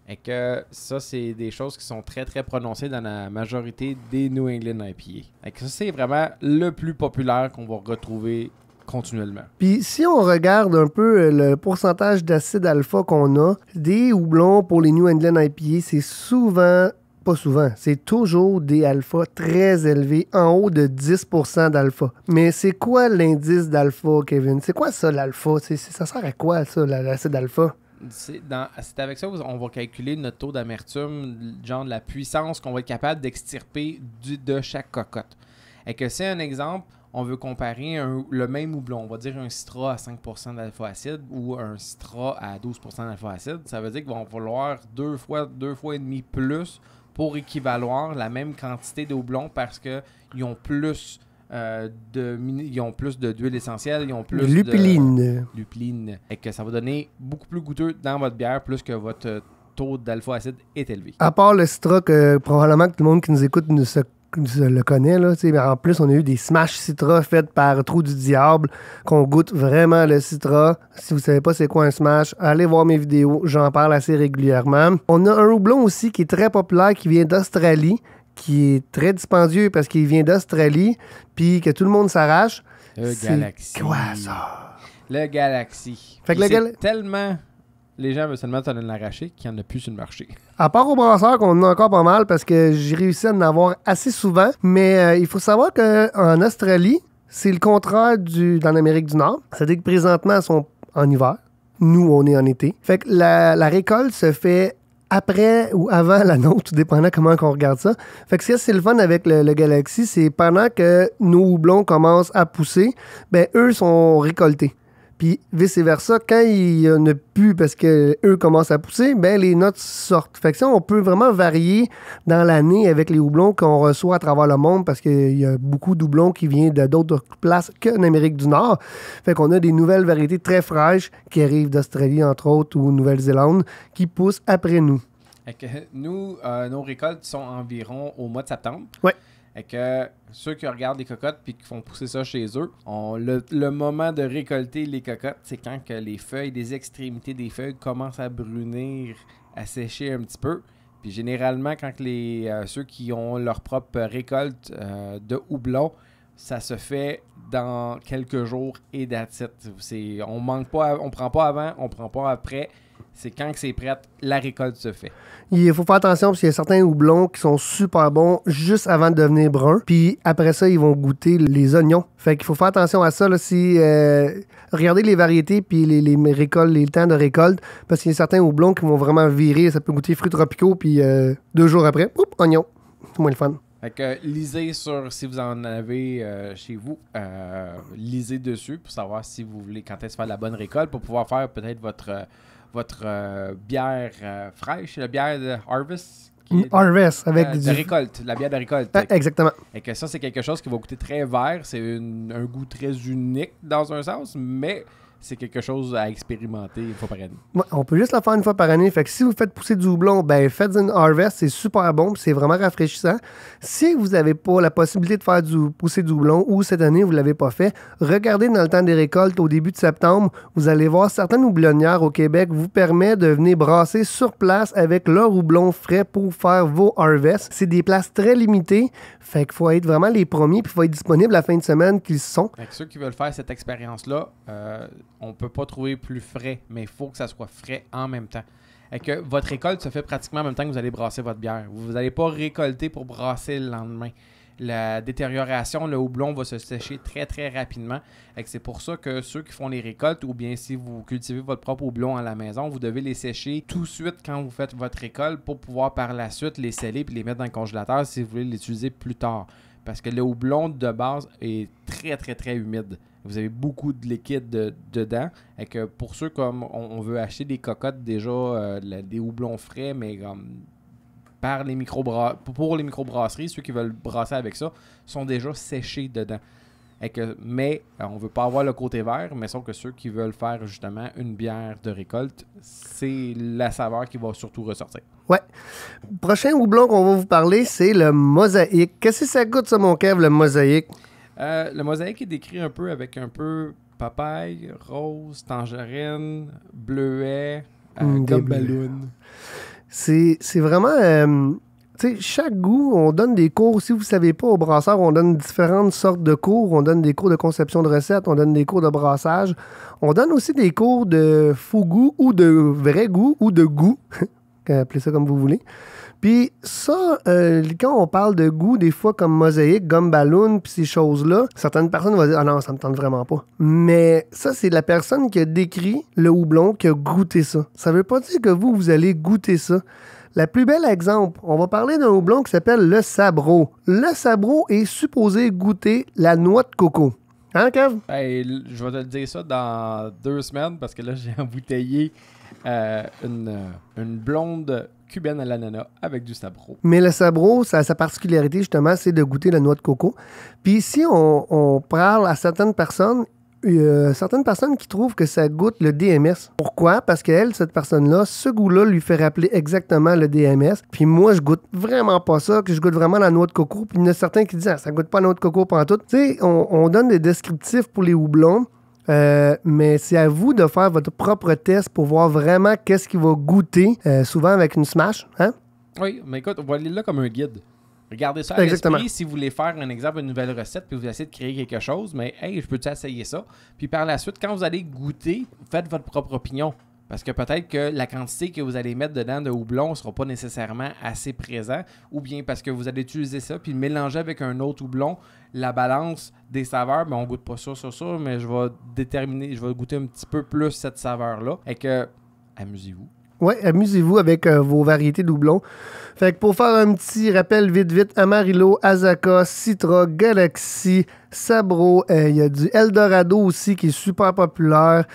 Et que ça, c'est des choses qui sont très, très prononcées dans la majorité des New England IPA. Et que ça, c'est vraiment le plus populaire qu'on va retrouver continuellement. Puis si on regarde un peu euh, le pourcentage d'acide alpha qu'on a, des houblons pour les New England IPA, c'est souvent pas souvent, c'est toujours des alpha très élevés, en haut de 10 d'alpha. Mais c'est quoi l'indice d'alpha, Kevin? C'est quoi ça, l'alpha? Ça sert à quoi, ça, l'acide alpha? C'est avec ça qu'on va calculer notre taux d'amertume, genre la puissance qu'on va être capable d'extirper de chaque cocotte. Et que c'est un exemple, on veut comparer le même houblon, on va dire un citra à 5% d'alpha-acide ou un citra à 12% d'alpha-acide, ça veut dire qu'il va falloir deux fois, deux fois et demi plus pour équivaloir la même quantité de houblon parce qu'ils ont plus... Euh, de, ils ont plus de d'huile essentielle, ils ont plus de lupiline. Et que ça va donner beaucoup plus goûteux dans votre bière, plus que votre taux d'alpha-acide est élevé. À part le citra, que probablement que tout le monde qui nous écoute ne se je le connais, là. Mais en plus, on a eu des smash citra faites par Trou du Diable, qu'on goûte vraiment le citra. Si vous savez pas c'est quoi un smash, allez voir mes vidéos, j'en parle assez régulièrement. On a un roublon aussi qui est très populaire, qui vient d'Australie, qui est très dispendieux parce qu'il vient d'Australie, puis que tout le monde s'arrache. Le Galaxy. Quoi ça? Le Galaxy. tellement les gens veulent seulement s'en l'arracher qu'il n'y en a plus sur le marché. À part au brasseur, qu'on en a encore pas mal parce que j'ai réussi à en avoir assez souvent. Mais euh, il faut savoir qu'en Australie, c'est le contraire du, dans l'Amérique du Nord. C'est-à-dire que présentement, ils sont en hiver. Nous, on est en été. Fait que la, récolte se fait après ou avant la nôtre, tout dépendant comment on regarde ça. Fait que ce c'est le fun avec le, le Galaxy, c'est pendant que nos houblons commencent à pousser, ben eux sont récoltés. Puis vice-versa, quand il y en a plus parce que eux commencent à pousser, ben les notes sortent. Fait que ça, on peut vraiment varier dans l'année avec les houblons qu'on reçoit à travers le monde parce qu'il y a beaucoup de qui viennent d'autres places qu'en Amérique du Nord. Fait qu'on a des nouvelles variétés très fraîches qui arrivent d'Australie, entre autres, ou Nouvelle-Zélande, qui poussent après nous. Nous, euh, nos récoltes sont environ au mois de septembre. Oui. Et que ceux qui regardent les cocottes puis qui font pousser ça chez eux, le, moment de récolter les cocottes, c'est quand que les feuilles, des extrémités des feuilles commencent à brunir, à sécher un petit peu. Puis généralement, quand les, euh, ceux qui ont leur propre récolte euh, de houblon, ça se fait dans quelques jours et d'attitude. On manque pas, on prend pas avant, on prend pas après. C'est quand que c'est prêt, la récolte se fait. Il faut faire attention parce qu'il y a certains houblons qui sont super bons juste avant de devenir bruns. Puis après ça, ils vont goûter les oignons. Fait qu'il faut faire attention à ça. Là, euh, regardez les variétés puis les, récoltes, les temps de récolte. Parce qu'il y a certains houblons qui vont vraiment virer. Ça peut goûter fruits tropicaux. Puis euh, deux jours après, oups, oignons. C'est moins le fun. Fait que lisez sur si vous en avez euh, chez vous, lisez dessus pour savoir si vous voulez quand est-ce faire la bonne récolte pour pouvoir faire peut-être votre votre euh, bière euh, fraîche, la bière de Harvest. Mm, Harvest avec du... récolte, la bière de récolte. Ah, exactement. Et que ça, c'est quelque chose qui va coûter très vert. C'est un goût très unique dans un sens, mais c'est quelque chose à expérimenter une fois par année. on peut juste la faire une fois par année. Fait que si vous faites pousser du houblon, ben faites une harvest, c'est super bon, c'est vraiment rafraîchissant. Si vous n'avez pas la possibilité de faire du pousser du houblon ou cette année vous ne l'avez pas fait, regardez dans le temps des récoltes au début de septembre, vous allez voir certaines houblonnières au Québec vous permettent de venir brasser sur place avec leur houblon frais pour faire vos harvests. C'est des places très limitées, fait qu'il faut être vraiment les premiers puis faut être disponible la fin de semaine qu'ils sont. Fait ceux qui veulent faire cette expérience là, euh on peut pas trouver plus frais, mais il faut que ça soit frais en même temps. Et que votre récolte se fait pratiquement en même temps que vous allez brasser votre bière. Vous n'allez pas récolter pour brasser le lendemain. La détérioration, le houblon va se sécher très très rapidement. Et c'est pour ça que ceux qui font les récoltes, ou bien si vous cultivez votre propre houblon à la maison, vous devez les sécher tout de suite quand vous faites votre récolte pour pouvoir par la suite les sceller et les mettre dans le congélateur si vous voulez l'utiliser plus tard. Parce que le houblon de base est très très très humide. Vous avez beaucoup de liquide dedans. Et que pour ceux comme on, veut acheter des cocottes déjà, euh, des houblons frais, mais par les pour les microbrasseries, ceux qui veulent brasser avec ça, sont déjà séchés dedans. Et que, mais euh, on ne veut pas avoir le côté vert, mais sauf que ceux qui veulent faire justement une bière de récolte, c'est la saveur qui va surtout ressortir. Ouais. Prochain houblon qu'on va vous parler, c'est le mosaïque. Qu'est-ce que ça goûte, ça, mon cave, le mosaïque? Euh, le mosaïque est décrit un peu avec un peu papaye, rose, tangerine, bleuet, euh, hum, comme ballon. C'est vraiment. Euh, chaque goût, on donne des cours. Si vous ne savez pas, au brasseur, on donne différentes sortes de cours. On donne des cours de conception de recettes, on donne des cours de brassage. On donne aussi des cours de faux goût ou de vrai goût ou de goût. Appelez ça comme vous voulez. Puis ça, euh, quand on parle de goût, des fois comme mosaïque, gomme ballon, puis ces choses-là, certaines personnes vont dire Ah non, ça me tente vraiment pas. Mais ça, c'est la personne qui a décrit le houblon, qui a goûté ça. Ça veut pas dire que vous, vous allez goûter ça. La plus belle exemple, on va parler d'un houblon qui s'appelle le sabro. Le sabro est supposé goûter la noix de coco. Hein, Kev? Ben, je vais te dire ça dans deux semaines parce que là, j'ai embouteillé euh, une blonde cubaine à l'ananas avec du sabreau. Mais le sabreau, ça, sa particularité justement, c'est de goûter la noix de coco. Puis ici, on, parle à certaines personnes, euh, certaines personnes qui trouvent que ça goûte le DMS. Pourquoi? Parce qu'elle, cette personne-là, ce goût-là lui fait rappeler exactement le DMS. Puis moi, je goûte vraiment pas ça, que je goûte vraiment la noix de coco. Puis il y en a certains qui disent ah, ça goûte pas la noix de coco pantoute. Tu sais, on, on donne des descriptifs pour les houblons. Euh, mais c'est à vous de faire votre propre test pour voir vraiment qu'est-ce qui va goûter, euh, souvent avec une smash. Hein? Oui, mais écoute, on va aller là comme un guide. Regardez ça à l'esprit si vous voulez faire un exemple, une nouvelle recette, puis vous essayez de créer quelque chose, mais hey, je peux-tu essayer ça? Puis par la suite, quand vous allez goûter, faites votre propre opinion. Parce que peut-être que la quantité que vous allez mettre dedans de houblon ne sera pas nécessairement assez présent, ou bien parce que vous allez utiliser ça, puis mélanger avec un autre houblon, la balance des saveurs, On ben, on goûte pas ça, sur ça, mais je vais déterminer, je vais goûter un petit peu plus cette saveur-là. Et que, amusez-vous. Oui, amusez-vous avec euh, vos variétés doublons. Fait que pour faire un petit rappel vite vite, Amarillo, Azaka, Citra, Galaxy, Sabro, euh, il y a du Eldorado aussi qui est super populaire.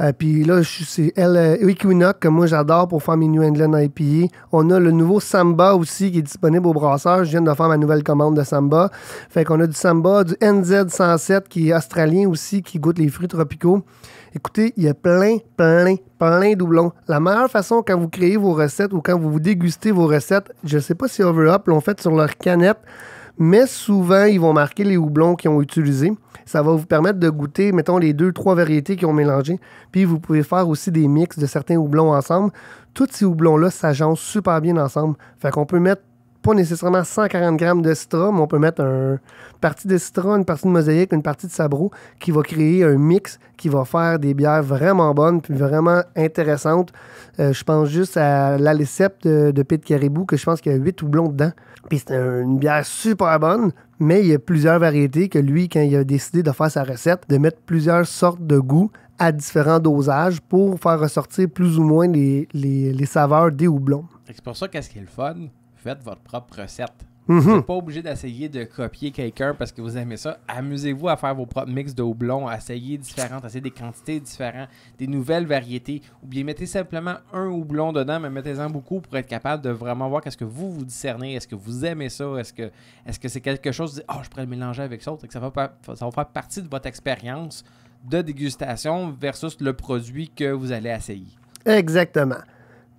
Euh, puis là, c'est Equinox que moi j'adore pour faire mes New England IPA. E. On a le nouveau Samba aussi qui est disponible au brasseur. Je viens de faire ma nouvelle commande de Samba. Fait qu'on a du Samba, du NZ107 qui est australien aussi, qui goûte les fruits tropicaux. Écoutez, il y a plein, plein, plein de doublons. La meilleure façon quand vous créez vos recettes ou quand vous vous dégustez vos recettes, je ne sais pas si Overhop l'ont fait sur leur canette, mais souvent, ils vont marquer les houblons qu'ils ont utilisés. Ça va vous permettre de goûter, mettons, les deux, trois variétés qu'ils ont mélangées. Puis, vous pouvez faire aussi des mix de certains houblons ensemble. Tous ces houblons-là s'agencent super bien ensemble. Fait qu'on peut mettre pas nécessairement 140 grammes de citron, mais on peut mettre une partie de citron, une partie de mosaïque, une partie de sabro qui va créer un mix qui va faire des bières vraiment bonnes puis vraiment intéressantes. Euh, je pense juste à l'Alicept de, de Pete Caribou, que je pense qu'il y a 8 houblons dedans. Puis c'est une bière super bonne, mais il y a plusieurs variétés que lui, quand il a décidé de faire sa recette, de mettre plusieurs sortes de goûts à différents dosages pour faire ressortir plus ou moins les, les saveurs des houblons. C'est pour ça qu'est-ce qui est le fun, votre propre recette. Mhm. Vous n'êtes pas obligé d'essayer de copier quelqu'un parce que vous aimez ça. Amusez-vous à faire vos propres mix de houblon, essayer différentes, essayez des quantités différentes, des nouvelles variétés. Ou bien mettez simplement un houblon dedans, mais mettez-en beaucoup pour être capable de vraiment voir qu'est-ce que vous vous discernez, est-ce que vous aimez ça, est-ce que est-ce que c'est quelque chose de oh je pourrais le mélanger avec ça, ça va ça faire partie de votre expérience de dégustation versus le produit que vous allez essayer. Exactement.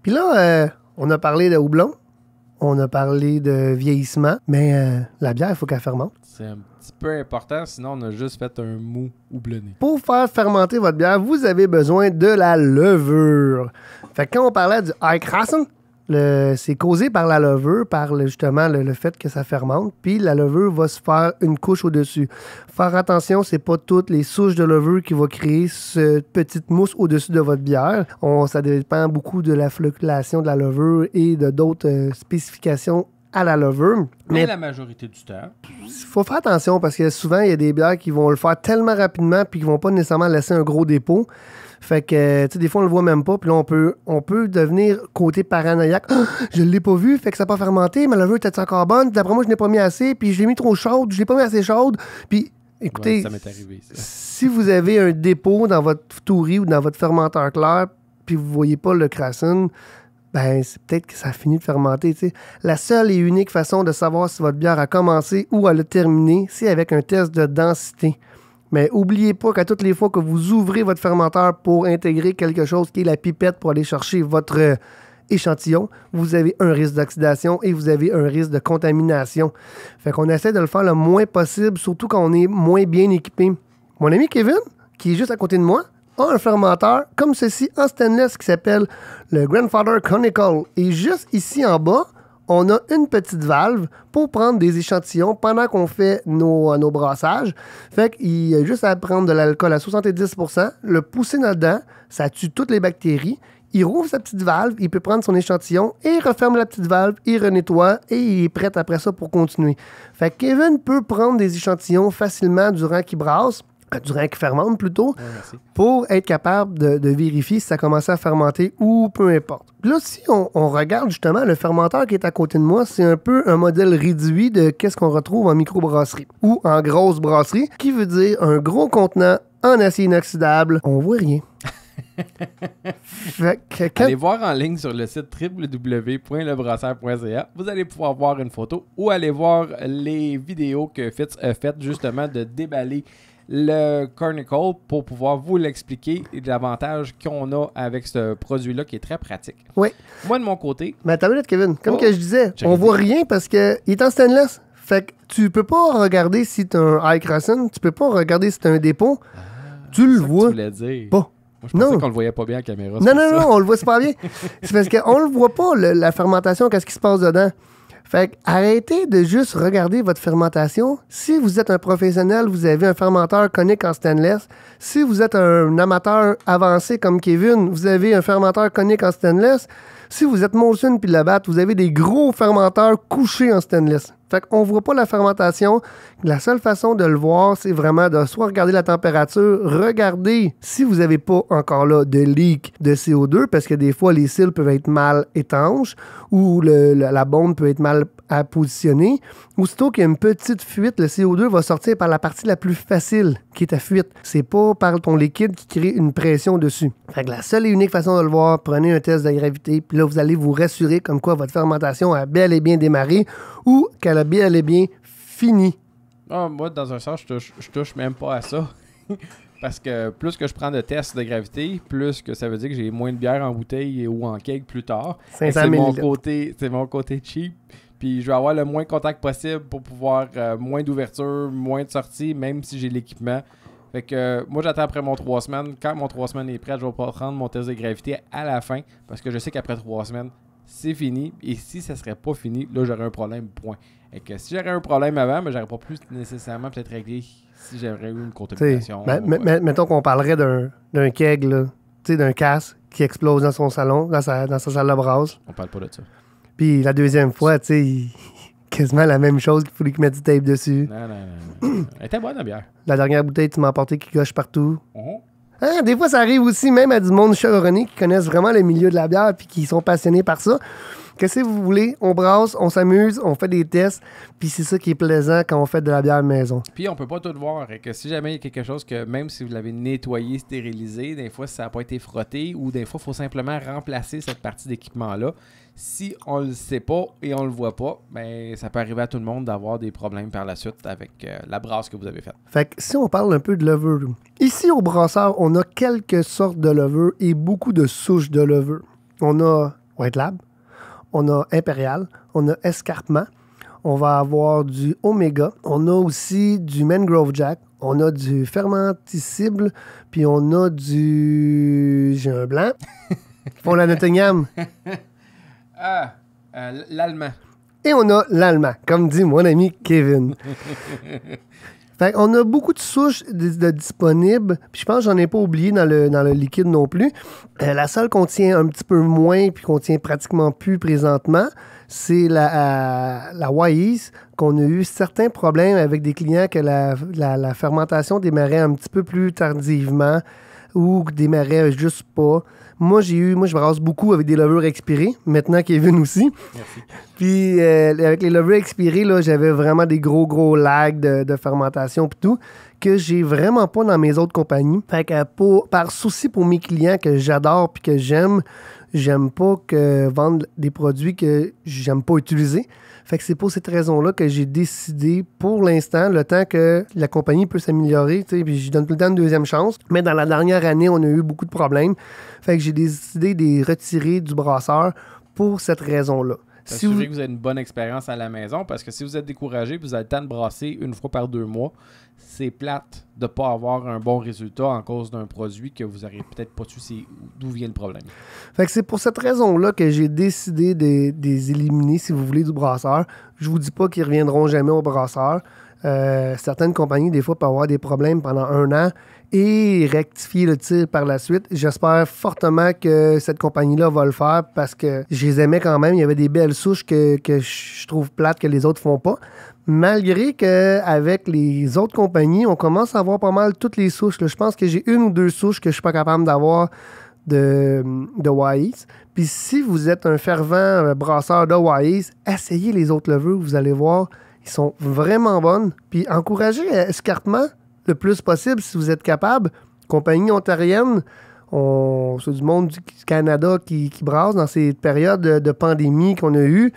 Puis là, euh, on a parlé de houblon, on a parlé de vieillissement, mais euh, la bière, il faut qu'elle fermente. C'est un petit peu important, sinon on a juste fait un mou houblonné. Pour faire fermenter votre bière, vous avez besoin de la levure. Fait que quand on parlait du crossing, c'est causé par la levure, par justement le, fait que ça fermente, puis la levure va se faire une couche au-dessus. Faire attention, c'est pas toutes les souches de levure qui vont créer cette petite mousse au-dessus de votre bière. ça dépend beaucoup de la fluctuation de la levure et de d'autres euh, spécifications à la levure. Mais, la majorité du temps. faut faire attention parce que souvent, il y a des bières qui vont le faire tellement rapidement puis qui vont pas nécessairement laisser un gros dépôt. Fait que, tu des fois, on le voit même pas. Puis là, on peut, on peut devenir côté paranoïaque. Je ah, je l'ai pas vu, fait que ça n'a pas fermenté, mais la levure était encore bonne. D'après moi, je n'ai pas mis assez, puis je l'ai mis trop chaude, je l'ai pas mis assez chaude. Puis, écoutez, si vous avez un dépôt dans votre tourie ou dans votre fermenteur clair, puis vous voyez pas le crassin, ben, c'est peut-être que ça a fini de fermenter. La seule et unique façon de savoir si votre bière a commencé ou à le terminer c'est avec un test de densité. Mais oubliez pas qu'à toutes les fois que vous ouvrez votre fermenteur pour intégrer quelque chose qui est la pipette pour aller chercher votre euh, échantillon, vous avez un risque d'oxydation et vous avez un risque de contamination. Fait qu'on essaie de le faire le moins possible, surtout quand on est moins bien équipé. Mon ami Kevin, qui est juste à côté de moi, a un fermenteur comme ceci en stainless qui s'appelle le Grandfather Chronicle. Et juste ici en bas, on a une petite valve pour prendre des échantillons pendant qu'on fait nos, euh, nos brassages. Fait qu'il a juste à prendre de l'alcool à 70 le pousser dedans, ça tue toutes les bactéries. Il rouvre sa petite valve, il peut prendre son échantillon et il referme la petite valve, il renettoie et il est prêt après ça pour continuer. Fait que Kevin peut prendre des échantillons facilement durant qu'il brasse euh, du qui fermente plutôt, pour être capable de, vérifier si ça commence à fermenter ou peu importe. là, si on, regarde justement le fermenteur qui est à côté de moi, c'est un peu un modèle réduit de qu'est-ce qu'on retrouve en microbrasserie ou en grosse brasserie, qui veut dire un gros contenant en acier inoxydable. On voit rien. Allez voir en ligne sur le site www.lebrasseur.ca. Vous allez pouvoir voir une photo ou aller voir les vidéos que Fitz a faites justement de déballer le Carnicle pour pouvoir vous l'expliquer et l'avantage qu'on a avec ce produit-là qui est très pratique. Oui. Moi, de mon côté. Mais attends Kevin. Comme oh, que je disais, on voit rien parce qu'il est en stainless. Fait que tu peux pas regarder si t'as un high crossing, tu peux pas regarder si c'est un dépôt. Ah, tu le vois. Tu dire. Pas. Moi, je pensais qu'on le voyait pas bien à la caméra. Non, non, non, on le voit pas bien. c'est parce qu'on le voit pas, la fermentation, qu'est-ce qui se passe dedans. Fait que, arrêtez de juste regarder votre fermentation. Si vous êtes un professionnel, vous avez un fermenteur conique en stainless. Si vous êtes un amateur avancé comme Kevin, vous avez un fermenteur conique en stainless. Si vous êtes Molson puis batte, vous avez des gros fermenteurs couchés en stainless. Fait qu'on voit pas la fermentation. La seule façon de le voir, c'est vraiment de soit regarder la température, regarder si vous n'avez pas encore là de leak de CO2, parce que des fois, les cils peuvent être mal étanches ou la, bombe peut être mal à positionner. Aussitôt qu'il y a une petite fuite, le CO2 va sortir par la partie la plus facile, qui est ta fuite. C'est pas par ton liquide qui crée une pression dessus. Fait que la seule et unique façon de le voir, prenez un test de gravité, puis là, vous allez vous rassurer comme quoi votre fermentation a bel et bien démarré ou qu'elle la elle est bien finie. Ah, moi, dans un sens, je touche, touche même pas à ça. Parce que plus que je prends de tests de gravité, plus que ça veut dire que j'ai moins de bière en bouteille ou en cake plus tard. C'est mon côté, c'est mon côté cheap. Puis je vais avoir le moins de contact possible pour pouvoir euh, moins d'ouverture, moins de sortie, même si j'ai l'équipement. Fait que euh, moi j'attends après mon trois semaines. Quand mon trois semaines est prêt, je vais pas prendre mon test de gravité à la fin. Parce que je sais qu'après trois semaines, c'est fini. Et si ça serait pas fini, là, j'aurais un problème, point. Et que si j'aurais un problème avant, mais ben, j'aurais pas plus nécessairement peut-être réglé si j'aurais eu une contamination. Euh, mettons qu'on parlerait d'un keg, d'un casque qui explose dans son salon, dans sa, dans sa salle de brasse. On parle pas de ça. Puis la deuxième fois, tu quasiment la même chose qu'il fallait qu'il mette du tape dessus. Non, non, non. Elle était bonne, la bière. La dernière bouteille, tu m'as apporté qui gauche partout. Uh-huh. Hein, des fois, ça arrive aussi même à du monde chevronné qui connaissent vraiment le milieu de la bière puis qui sont passionnés par ça. Que si que vous voulez? On brasse, on s'amuse, on fait des tests, puis c'est ça qui est plaisant quand on fait de la bière maison. Puis on peut pas tout voir. Et que si jamais il y a quelque chose que même si vous l'avez nettoyé, stérilisé, des fois ça n'a pas été frotté ou des fois il faut simplement remplacer cette partie d'équipement-là si on le sait pas et on le voit pas, ben, ça peut arriver à tout le monde d'avoir des problèmes par la suite avec euh, la brasse que vous avez faite. Fait que si on parle un peu de levure, ici au brasseur, on a quelques sortes de levure et beaucoup de souches de levure. On a White Lab, on a Imperial, on a Escarpement, on va avoir du Omega, on a aussi du Mangrove Jack, on a du Fermenticible, puis on a du. J'ai un blanc. Pour la Nottingham. Ah, euh, l'allemand. Et on a l'allemand, comme dit mon ami Kevin. on a beaucoup de souches de, disponibles. Puis je pense que j'en ai pas oublié dans le, liquide non plus. Euh, la seule qu'on tient un petit peu moins puis qu'on tient pratiquement plus présentement, c'est la, la Waïs, qu'on a eu certains problèmes avec des clients que la, la fermentation démarrait un petit peu plus tardivement ou démarrait juste pas. Moi, j'ai eu, moi, je brasse beaucoup avec des levures expirées. Maintenant, Kevin aussi. Puis, euh, avec les levures expirées, là, j'avais vraiment des gros, gros lags de, fermentation puis tout que j'ai vraiment pas dans mes autres compagnies. Fait que par souci pour mes clients que j'adore puis que j'aime, j'aime pas que vendre des produits que j'aime pas utiliser. Fait que c'est pour cette raison-là que j'ai décidé, pour l'instant, le temps que la compagnie peut s'améliorer, puis je donne tout le temps une deuxième chance. Mais dans la dernière année, on a eu beaucoup de problèmes. Fait que j'ai décidé de les retirer du brasseur pour cette raison-là si vous... que vous avez une bonne expérience à la maison parce que si vous êtes découragé, vous avez le temps de brasser une fois par deux mois, c'est plate de ne pas avoir un bon résultat en cause d'un produit que vous n'aurez peut-être pas su c'est d'où vient le problème. c'est pour cette raison-là que j'ai décidé de, les éliminer, si vous voulez, du brasseur. Je vous dis pas qu'ils reviendront jamais au brasseur. Euh, certaines compagnies, des fois, peuvent avoir des problèmes pendant un an et rectifier le tir par la suite. J'espère fortement que cette compagnie-là va le faire parce que je les aimais quand même. Il y avait des belles souches que, je trouve plates que les autres font pas. Malgré que avec les autres compagnies, on commence à avoir pas mal toutes les souches. Je pense que j'ai une ou deux souches que je suis pas capable d'avoir de, de Puis si vous êtes un fervent brasseur de essayez les autres levures. Vous allez voir, sont vraiment bonnes. Puis encourager euh, Escartement le plus possible si vous êtes capable. Compagnie ontarienne, on, c'est du monde du Canada qui, qui brasse dans ces périodes de, pandémie qu'on a eues.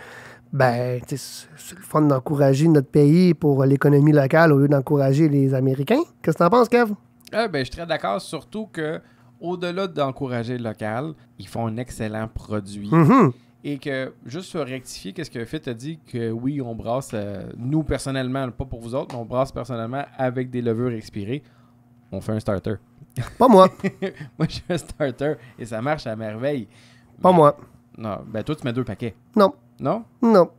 Ben, c'est le fun d'encourager notre pays pour l'économie locale au lieu d'encourager les Américains. Qu'est-ce que t'en penses, Kev? Euh, ben, je suis d'accord, surtout que au-delà d'encourager le local, ils font un excellent produit. Mm-hmm. Et que, juste pour rectifier, qu'est-ce que Fit a dit Que oui, on brasse, euh, nous personnellement, pas pour vous autres, mais on brasse personnellement avec des levures expirées. On fait un starter. Pas moi. moi, je fais un starter et ça marche à merveille. Pas ben, moi. Non, ben toi, tu mets deux paquets. Non. Non Non.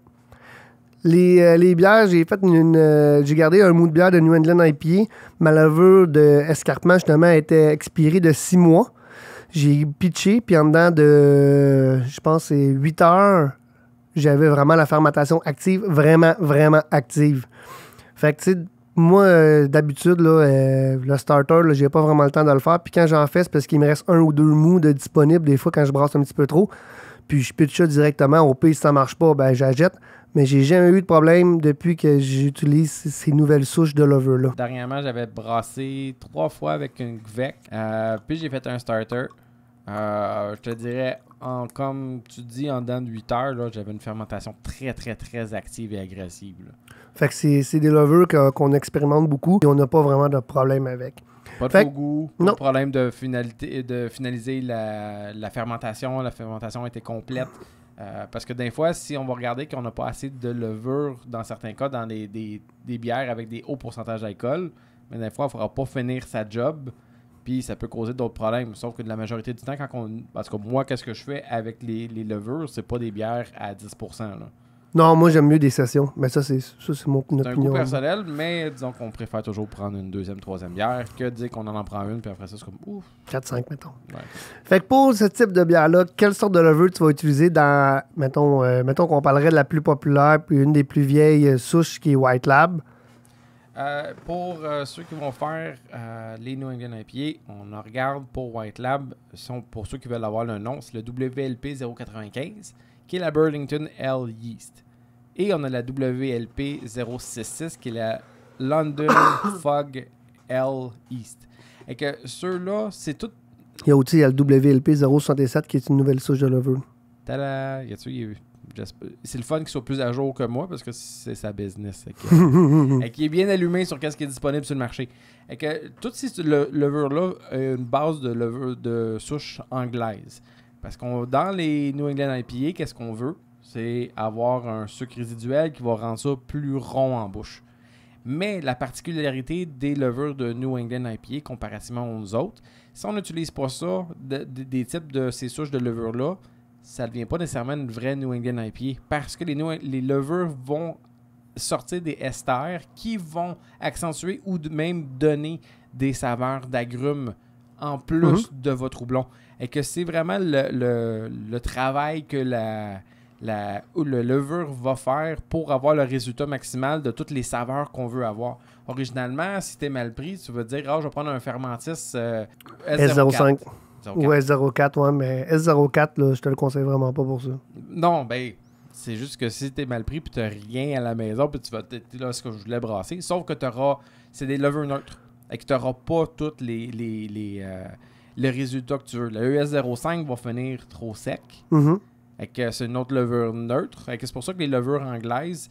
Les, euh, bières, j'ai fait une, euh, j'ai gardé un mou de bière de New England IPA. Ma levure d'escarpement, escarpement, justement, était expirée de six mois. J'ai pitché, puis en dedans de, je pense, c'est 8 heures, j'avais vraiment la fermentation active, vraiment, vraiment active. Fait que, tu sais, moi, euh, d'habitude, euh, le starter, j'ai pas vraiment le temps de le faire. Puis quand j'en fais, c'est parce qu'il me reste un ou deux mous de disponibles des fois quand je brasse un petit peu trop puis je pitche ça directement. Au pire, si ça marche pas, ben j'achète. Mais j'ai jamais eu de problème depuis que j'utilise ces nouvelles souches de lover-là. Dernièrement, j'avais brassé trois fois avec une Gvec. Euh, puis j'ai fait un starter. Euh, je te dirais, en, comme tu dis, en dedans de 8 heures, j'avais une fermentation très, très, très active et agressive. Fait que c'est des lovers qu'on expérimente beaucoup et on n'a pas vraiment de problème avec. Pas de faux goût, pas de problème de, finalité, de finaliser la, fermentation. La fermentation était complète. Euh, parce que des fois, si on va regarder qu'on n'a pas assez de levure, dans certains cas, dans des, bières avec des hauts pourcentages d'alcool, mais des fois, il ne faudra pas finir sa job, puis ça peut causer d'autres problèmes. Sauf que de la majorité du temps, quand on, parce que moi, qu'est-ce que je fais avec les, les levures, c'est pas des bières à 10%. Là. Non, moi j'aime mieux des sessions, mais ça c'est ça c'est mon opinion. C'est un personnel, mais disons qu'on préfère toujours prendre une deuxième, troisième bière que dire qu'on en, en prend une puis après ça c'est comme ouf. 4 5 mettons. Fait que pour ce type de bière là, quelle sorte de levure tu vas utiliser dans euh, mettons qu'on parlerait de la plus populaire puis une des plus vieilles euh, souches qui est White Lab. Euh, pour ceux qui vont faire les New England on en regarde pour White Lab, sont, pour ceux qui veulent avoir le nom, c'est le WLP 095, qui est la Burlington L Yeast. Et on a la WLP 066 qui est la London Fog L East. Et que ceux-là, c'est tout. Il y a aussi le WLP 067 qui est une nouvelle souche de Lover. Tada! Y a c'est le fun qu'il soit plus à jour que moi parce que c'est sa business. Et qui est bien allumé sur qu'est-ce qui est disponible sur le marché. Et que toutes ces levures-là ont une base de levure de souche anglaise. Parce qu'on dans les New England IPA, qu'est-ce qu'on veut c'est avoir un sucre résiduel qui va rendre ça plus rond en bouche. Mais la particularité des levures de New England IPA comparativement aux autres, si on n'utilise pas ça, des types de ces souches de levure là ça ne devient pas nécessairement une vraie New England IPA parce que les, les levures vont sortir des esters qui vont accentuer ou même donner des saveurs d'agrumes en plus mhm. de votre houblon. Et que c'est vraiment le, travail que la, où le lever va faire pour avoir le résultat maximal de toutes les saveurs qu'on veut avoir. Originalement, si tu es mal pris, tu vas dire Ah, je vais prendre un fermentiste S05. Ou S04, ouais, mais S04, je te le conseille vraiment pas pour ça. Non, ben, c'est juste que si t'es mal pris puis t'as rien à la maison, puis tu vas être là ce que je voulais brasser, sauf que t'auras. C'est des levures neutres. Et que t'auras pas tous les, les, euh, résultats que tu veux. Le ES05 va finir trop sec. Mm-hmm. C'est une autre levure neutre. C'est pour ça que les levures anglaises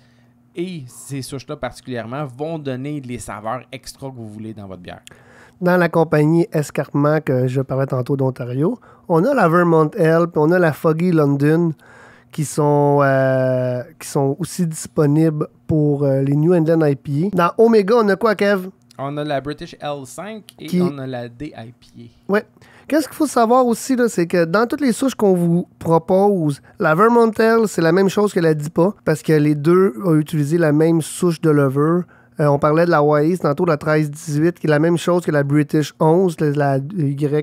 et ces souches-là particulièrement vont donner les saveurs extra que vous voulez dans votre bière. Dans la compagnie Escarpement que je parlais tantôt d'Ontario, on a la Vermont Ale puis on a la Foggy London qui sont, euh, qui sont aussi disponibles pour euh, les New England IPA. Dans Omega, on a quoi, Kev? On a la British L5 et on a la DIPA. Oui. Qu'est-ce qu'il faut savoir aussi, c'est que dans toutes les souches qu'on vous propose, la Vermontel, c'est la même chose que la DIPA, parce que les deux ont utilisé la même souche de lover. Euh, on parlait de la Waïs, tantôt la 13-18, qui est la même chose que la British 11, la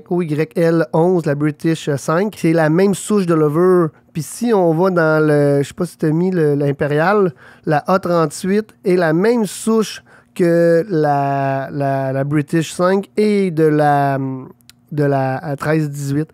OYL 11 la British 5. C'est la même souche de lover. Puis si on va dans le, je sais pas si t'as mis l'impérial, la A38 est la même souche que la, la, la British 5 et de la de la 13-18.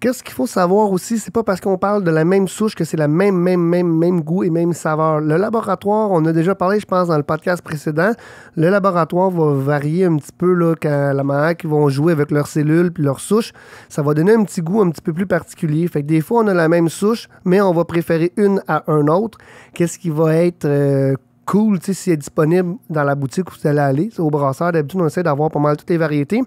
Qu'est-ce qu'il faut savoir aussi, c'est pas parce qu'on parle de la même souche que c'est la même, même, même, même goût et même saveur. Le laboratoire, on a déjà parlé, je pense, dans le podcast précédent, le laboratoire va varier un petit peu là, quand la marque qu'ils vont jouer avec leurs cellules puis leurs souches. Ça va donner un petit goût un petit peu plus particulier. Fait que des fois, on a la même souche, mais on va préférer une à un autre. Qu'est-ce qui va être euh, cool, tu si c'est disponible dans la boutique où vous allez aller. Au brasseur, d'habitude, on essaie d'avoir pas mal toutes les variétés.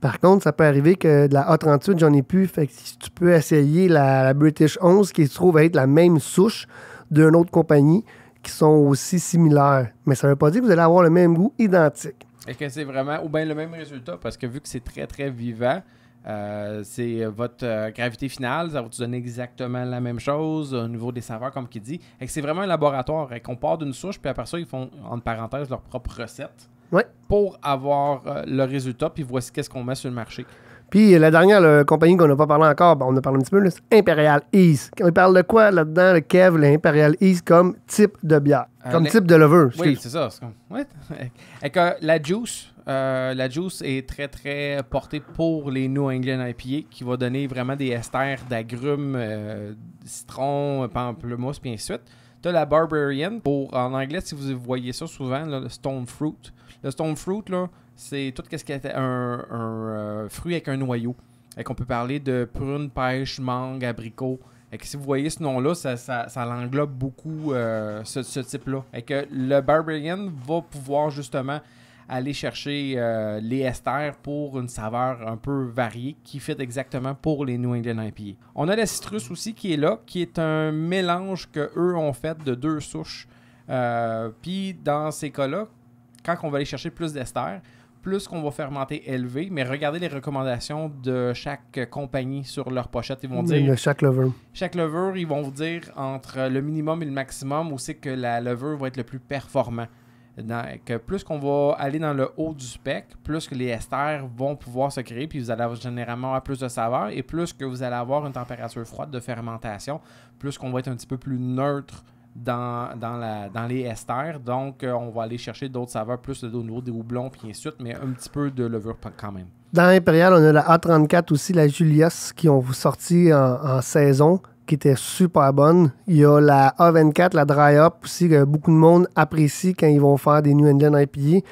Par contre, ça peut arriver que de la A38, j'en ai plus. Fait que si tu peux essayer la, British 11, qui se trouve être la même souche d'une autre compagnie, qui sont aussi similaires. Mais ça ne veut pas dire que vous allez avoir le même goût identique. Est-ce que c'est vraiment ou bien le même résultat? Parce que vu que c'est très, très vivant, euh, c'est votre euh, gravité finale, ça va vous donner exactement la même chose au niveau des saveurs, comme qui dit. Et c'est vraiment un laboratoire et qu'on part d'une souche, puis après ça, ils font, entre parenthèses, leur propre recette pour avoir euh, le résultat, puis voici qu'est-ce qu'on met sur le marché. Puis euh, la dernière compagnie qu'on n'a pas parlé encore, ben, on a parlé un petit peu, c'est Imperial East. On parle de quoi là-dedans, le Kev, l'Imperial East, comme type de bière, euh, comme type de lover. Oui, c'est ça. la juice, la juice est très, très portée pour les New England IPA, qui va donner vraiment des esters d'agrumes, citron, pamplemousse, puis ainsi de suite. Tu as la Barbarian, pour, en anglais, si vous voyez ça souvent, le Stone Fruit. Le stone fruit, là, c'est tout ce qui est un, euh, fruit avec un noyau. Et qu'on peut parler de prune, pêche, mangue, abricot. Et que si vous voyez ce nom-là, ça, l'englobe beaucoup, euh, ce, type-là. Et que le Barbarian va pouvoir justement aller chercher euh, les esters pour une saveur un peu variée qui fit exactement pour les New England IPA. On a la citrus aussi qui est là, qui est un mélange que eux ont fait de deux souches. Puis dans ces cas-là, quand on va aller chercher plus d'ester, plus qu'on va fermenter élevé, mais regardez les recommandations de chaque compagnie sur leur pochette. Ils vont dire. chaque levure. Chaque levure, ils vont vous dire entre le minimum et le maximum aussi que la levure va être le plus performant. Donc, plus qu'on va aller dans le haut du spec, plus que les esters vont pouvoir se créer, puis vous allez avoir généralement avoir plus de saveur, et plus que vous allez avoir une température froide de fermentation, plus qu'on va être un petit peu plus neutre dans, la, dans les esters. Donc, euh, on va aller chercher d'autres saveurs, plus de niveau des houblons, puis ainsi suite, mais un petit peu de levure quand même. Dans Imperial on a la A34 aussi, la Julius, qui ont sorti en, saison, qui était super bonne. Il y a la A24, la Dry Up aussi, que beaucoup de monde apprécie quand ils vont faire des New England IPA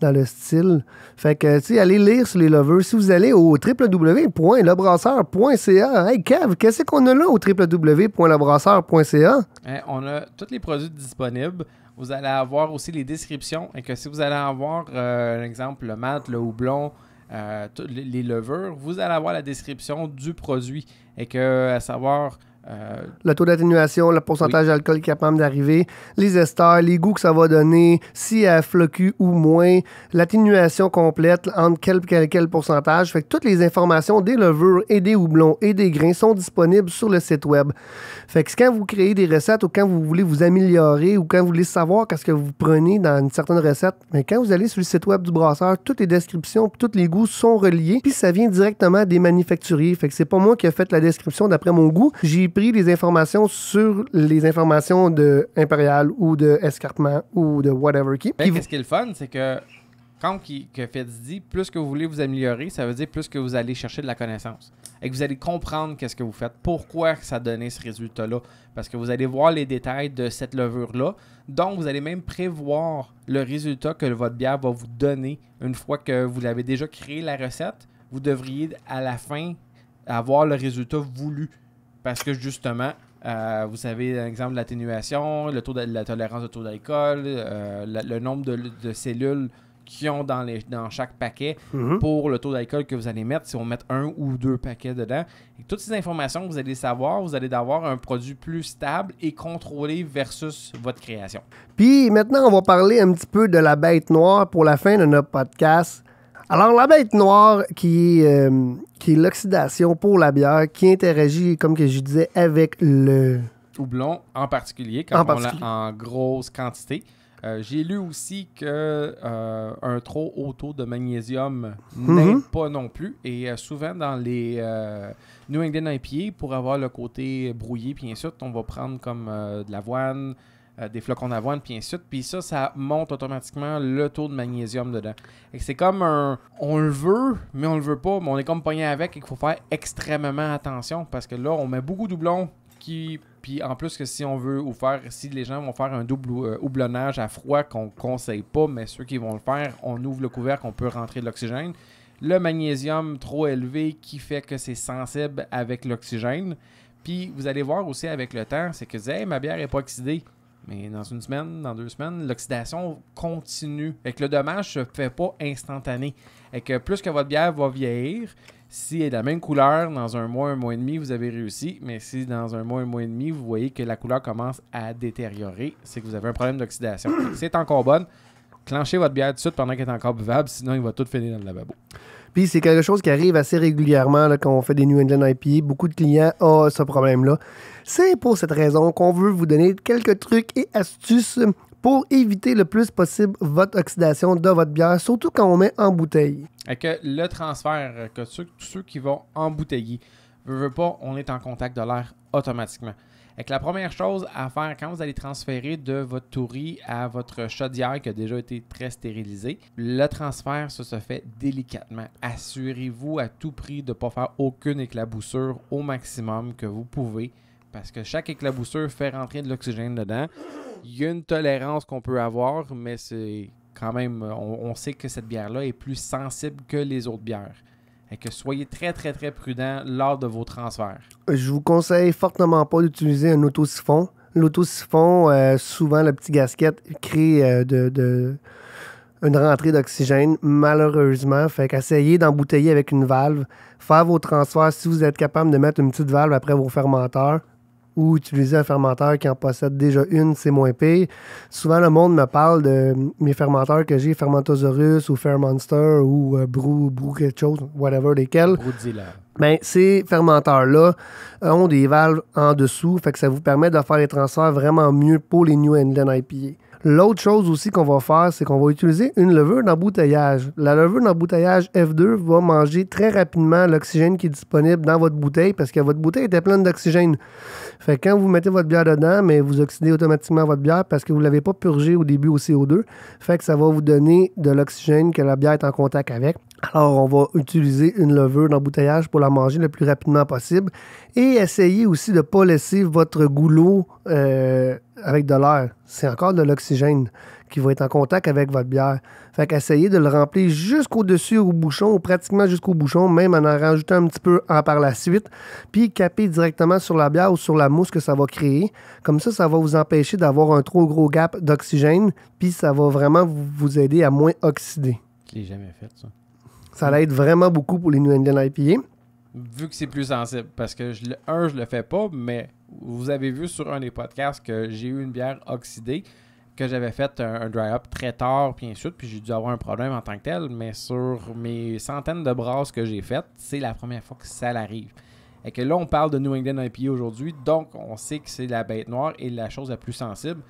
dans le style. Fait que, tu sais, allez lire sur les lovers. Si vous allez au www.lebrasseur.ca, hey, Kev, qu'est-ce qu'on a là au www.lebrasseur.ca? Hein, on a tous les produits disponibles. Vous allez avoir aussi les descriptions. Et que si vous allez avoir, euh, exemple, le mat, le houblon, euh, les lovers, vous allez avoir la description du produit. Et que, à savoir, euh, le taux d'atténuation, le pourcentage d'alcool capable d'arriver, les esters, les goûts que ça va donner, si elle flocue ou moins, l'atténuation complète, entre quel, quel, pourcentage. Fait que toutes les informations des levures et des houblons et des grains sont disponibles sur le site web. Fait que quand vous créez des recettes ou quand vous voulez vous améliorer ou quand vous voulez savoir qu'est-ce que vous prenez dans une certaine recette, mais quand vous allez sur le site web du brasseur, toutes les descriptions, tous les goûts sont reliés, puis ça vient directement des manufacturiers. Fait que c'est pas moi qui ai fait la description d'après mon goût. J'ai pris des informations sur les informations de Impérial ou de Escarpement ou de whatever qui. ce qui est le fun, c'est que quand qui, que dit plus que vous voulez vous améliorer, ça veut dire plus que vous allez chercher de la connaissance et que vous allez comprendre qu'est-ce que vous faites, pourquoi ça donnait ce résultat-là, parce que vous allez voir les détails de cette levure-là. Donc, vous allez même prévoir le résultat que votre bière va vous donner une fois que vous l'avez déjà créé la recette. Vous devriez à la fin avoir le résultat voulu parce que justement, euh, vous savez, l'exemple exemple de l'atténuation, le taux de la tolérance de taux d'alcool, euh, le nombre de, cellules qui ont dans, les, dans chaque paquet mhm. pour le taux d'alcool que vous allez mettre, si on met un ou deux paquets dedans. toutes ces informations, vous allez savoir, vous allez avoir un produit plus stable et contrôlé versus votre création. Puis maintenant, on va parler un petit peu de la bête noire pour la fin de notre podcast. Alors, la bête noire, euh, qui est, l'oxydation pour la bière, qui interagit, comme que je disais, avec le... Houblon, en particulier, quand on l'a en grosse quantité. Euh, j'ai lu aussi que euh, un trop haut taux de magnésium n'aide mhm. pas non plus. Et souvent dans les New England IPA, pour avoir le côté brouillé, puis sûr, on va prendre comme de l'avoine, euh, des flocons d'avoine, puis ainsi de suite. Puis ça, ça monte automatiquement le taux de magnésium dedans. Et c'est comme un. On le veut, mais on le veut pas, mais on est comme pogné avec et qu'il faut faire extrêmement attention parce que là, on met beaucoup de doublons qui. Puis en plus que si on veut ou faire, si les gens vont faire un double euh, à froid qu'on conseille pas, mais ceux qui vont le faire, on ouvre le couvercle, on peut rentrer de l'oxygène le magnésium trop élevé qui fait que c'est sensible avec l'oxygène. Puis vous allez voir aussi avec le temps, c'est que ma bière n'est pas oxydée. Mais dans une semaine, dans deux semaines, l'oxydation continue. Et que le dommage ne se fait pas instantané. Et que plus que votre bière va vieillir, si elle est de la même couleur, dans un mois, un mois et demi, vous avez réussi. Mais si dans un mois, un mois et demi, vous voyez que la couleur commence à détériorer, c'est que vous avez un problème d'oxydation. Si c'est encore bonne. Clenchez votre bière tout de suite pendant qu'elle est encore buvable, sinon il va tout finir dans le lavabo. Puis c'est quelque chose qui arrive assez régulièrement quand on fait des New England IP. Beaucoup de clients ont ce problème-là. C'est pour cette raison qu'on veut vous donner quelques trucs et astuces pour éviter le plus possible votre oxydation de votre bière, surtout quand on met en bouteille. Et que le transfert, euh, que ceux, ceux qui vont embouteiller, ne veut pas, on est en contact de l'air automatiquement la première chose à faire quand vous allez transférer de votre tourie à votre chaudière qui a déjà été très stérilisée, le transfert, se fait délicatement. Assurez-vous à tout prix de ne pas faire aucune éclaboussure au maximum que vous pouvez parce que chaque éclaboussure fait rentrer de l'oxygène dedans. Il y a une tolérance qu'on peut avoir, mais c'est quand même, on, sait que cette bière-là est plus sensible que les autres bières. Et que soyez très, très, très prudent lors de vos transferts. Je vous conseille fortement pas d'utiliser un autosiphon. L'autosiphon, euh, souvent, la petite gasket crée euh, de, une rentrée d'oxygène, malheureusement. Fait qu'essayez d'embouteiller avec une valve. Faire vos transferts si vous êtes capable de mettre une petite valve après vos fermenteurs ou utiliser un fermenteur qui en possède déjà une, c'est moins pire. Souvent, le monde me parle de mes fermenteurs que j'ai, Fermentosaurus ou Fairmonster ou Brou, euh, Brew, Brew quelque chose, whatever, lesquels. Ben, ces fermenteurs-là euh, ont des valves en dessous, fait que ça vous permet de faire les transferts vraiment mieux pour les New England IPA. L'autre chose aussi qu'on va faire, c'est qu'on va utiliser une levure d'embouteillage. La levure d'embouteillage F2 va manger très rapidement l'oxygène qui est disponible dans votre bouteille parce que votre bouteille était pleine d'oxygène. Fait que quand vous mettez votre bière dedans, mais vous oxydez automatiquement votre bière parce que vous ne l'avez pas purgé au début au CO2. Fait que ça va vous donner de l'oxygène que la bière est en contact avec. Alors, on va utiliser une levure d'embouteillage pour la manger le plus rapidement possible. Et essayez aussi de ne pas laisser votre goulot euh, avec de l'air. C'est encore de l'oxygène qui va être en contact avec votre bière. Fait qu'essayez de le remplir jusqu'au-dessus au bouchon, ou pratiquement jusqu'au bouchon, même en en rajoutant un petit peu par la suite, puis caper directement sur la bière ou sur la mousse que ça va créer. Comme ça, ça va vous empêcher d'avoir un trop gros gap d'oxygène, puis ça va vraiment vous aider à moins oxyder. Je l'ai jamais fait, ça. Ça l'aide vraiment beaucoup pour les New England IPA. Vu que c'est plus sensible, parce que un, je le fais pas, mais vous avez vu sur un des podcasts que j'ai eu une bière oxydée, que j'avais fait un, dry-up très tard, puis ensuite, puis j'ai dû avoir un problème en tant que tel, mais sur mes centaines de brasses que j'ai faites, c'est la première fois que ça l'arrive. Et que là, on parle de New England IPA aujourd'hui, donc on sait que c'est la bête noire et la chose la plus sensible